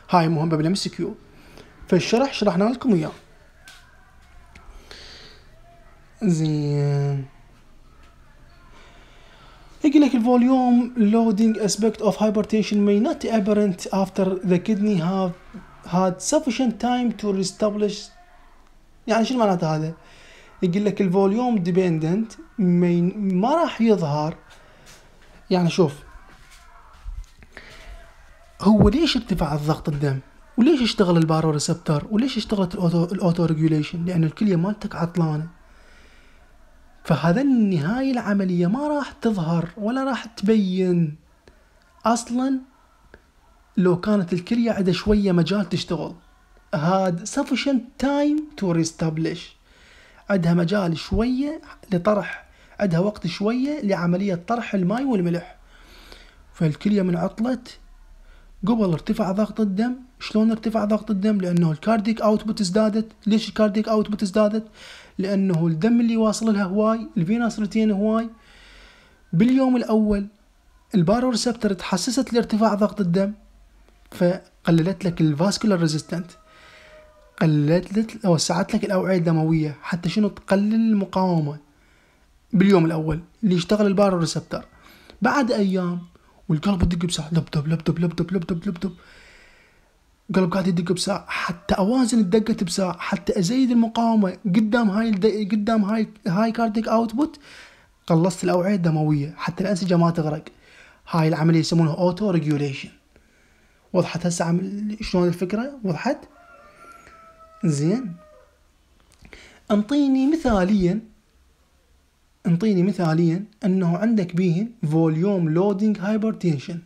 هاي مهمة بالام كيو فالشرح شرحنا لكم إياه زين يقول لك الفوليوم loading aspect of hypertension may not be افتر after the kidney have had sufficient time to يعني شنو معناته هذا؟ يقول لك الفوليوم ديبندنت ما راح يظهر يعني شوف هو ليش ارتفع الضغط الدم؟ وليش اشتغل الباروريسبتر؟ وليش اشتغلت الاوتو ريجوليشن؟ لان الكليه مالتك عطلانه فهذا النهاية العملية ما راح تظهر ولا راح تبين أصلا لو كانت الكلية عندها شوية مجال تشتغل هاد sufficient time to reestablish عندها مجال شوية لطرح عندها وقت شوية لعملية طرح الماء والملح فالكلية من عطلت قبل ارتفع ضغط الدم شلون ارتفع ضغط الدم لانه الكارديك اوتبوت ازدادت ليش الكارديك اوتبوت ازدادت لانه الدم اللي واصل لها هواي روتين هواي باليوم الاول ريسبتر تحسست لارتفاع ضغط الدم فقللت لك الفاسكولار ريزيستنت قللت وسعت لك الاوعيه الدمويه حتى شنو تقلل المقاومه باليوم الاول اللي يشتغل ريسبتر بعد ايام والقلب يدق بسرعه لب دب لب دب لب دب لب دب لب دب قلب قاعد يدق بساعة حتى اوازن الدقه بساعة حتى ازيد المقاومه قدام هاي قدام هاي هاي كارديك اوتبوت قلصت الاوعيه الدمويه حتى الانسجه ما تغرق هاي العمليه يسمونها اوتو ريجوليشن وضحت هسه شلون الفكره وضحت زين انطيني مثاليا انطيني مثاليا انه عندك بيهن فوليوم لودينج هايبرتنشن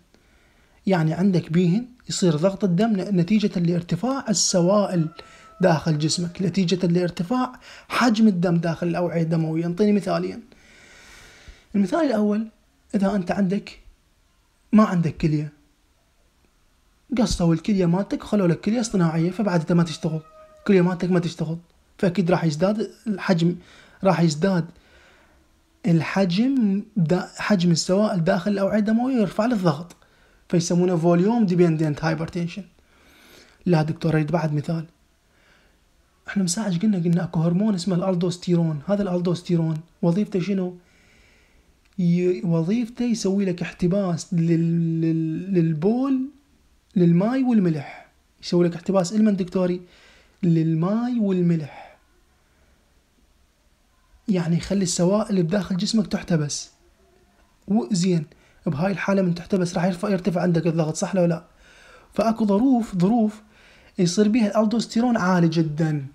يعني عندك بيهن يصير ضغط الدم نتيجة لارتفاع السوائل داخل جسمك نتيجة لارتفاع حجم الدم داخل الأوعية الدموية انطيني مثالين المثال الأول إذا أنت عندك ما عندك كلية قصوا الكلية مالتك وخلوا لك كلية اصطناعية فبعدها ما تشتغل كلية مالتك ما تشتغل فأكيد راح يزداد الحجم راح يزداد الحجم دا حجم السوائل داخل الأوعية الدموية ويرفع للضغط فيسمونه فوليوم ديبندنت هايبرتنشن لا دكتور اريد بعد مثال احنا مساء ايش قلنا قلنا اكو هرمون اسمه الالدوستيرون هذا الالدوستيرون وظيفته شنو وظيفته يسوي لك احتباس لل... لل... للبول للماي والملح يسوي لك احتباس المن دكتوري للماي والملح يعني يخلي السوائل بداخل جسمك تحتبس وزين بهاي الحاله من تحتبس راح يرتفع عندك الضغط صح لو لا فاكو ظروف ظروف يصير بيها الالدوستيرون عالي جدا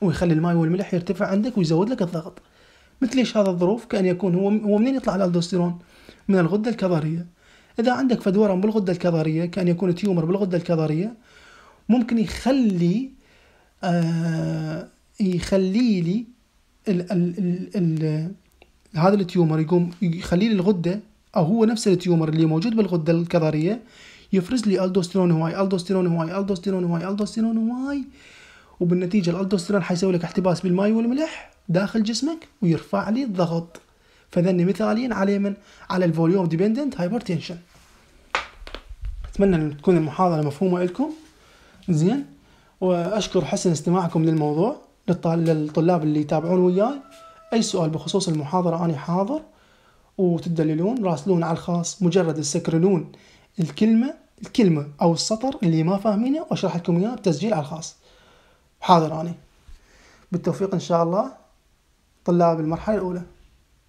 ويخلي الماء والملح يرتفع عندك ويزود لك الضغط مثل ايش هذا الظروف كان يكون هو هو منين يطلع الالدوستيرون من الغده الكظريه اذا عندك فدوران بالغده الكظريه كان يكون تيومر بالغده الكظريه ممكن يخلي آه يخلي لي ال ال ال ال هذا التيومر يقوم يخلي لي الغده او هو نفس التيومر اللي موجود بالغده الكظريه يفرز لي الدوستيرون هواي الدوستيرون هواي الدوستيرون هواي الدوستيرون هواي وبالنتيجه الالدوستيرون حيسوي لك احتباس بالماي والملح داخل جسمك ويرفع لي الضغط فذني مثاليا على من على الفوليوم ديبندنت هايبرتنشن اتمنى ان تكون المحاضره مفهومه لكم زين واشكر حسن استماعكم للموضوع للطلاب اللي يتابعون وياي اي سؤال بخصوص المحاضره انا حاضر وتدللون راسلون على الخاص مجرد تسكرلون الكلمه الكلمه او السطر اللي ما فاهمينه واشرح لكم اياه بتسجيل على الخاص حاضر اني بالتوفيق ان شاء الله طلاب المرحله الاولى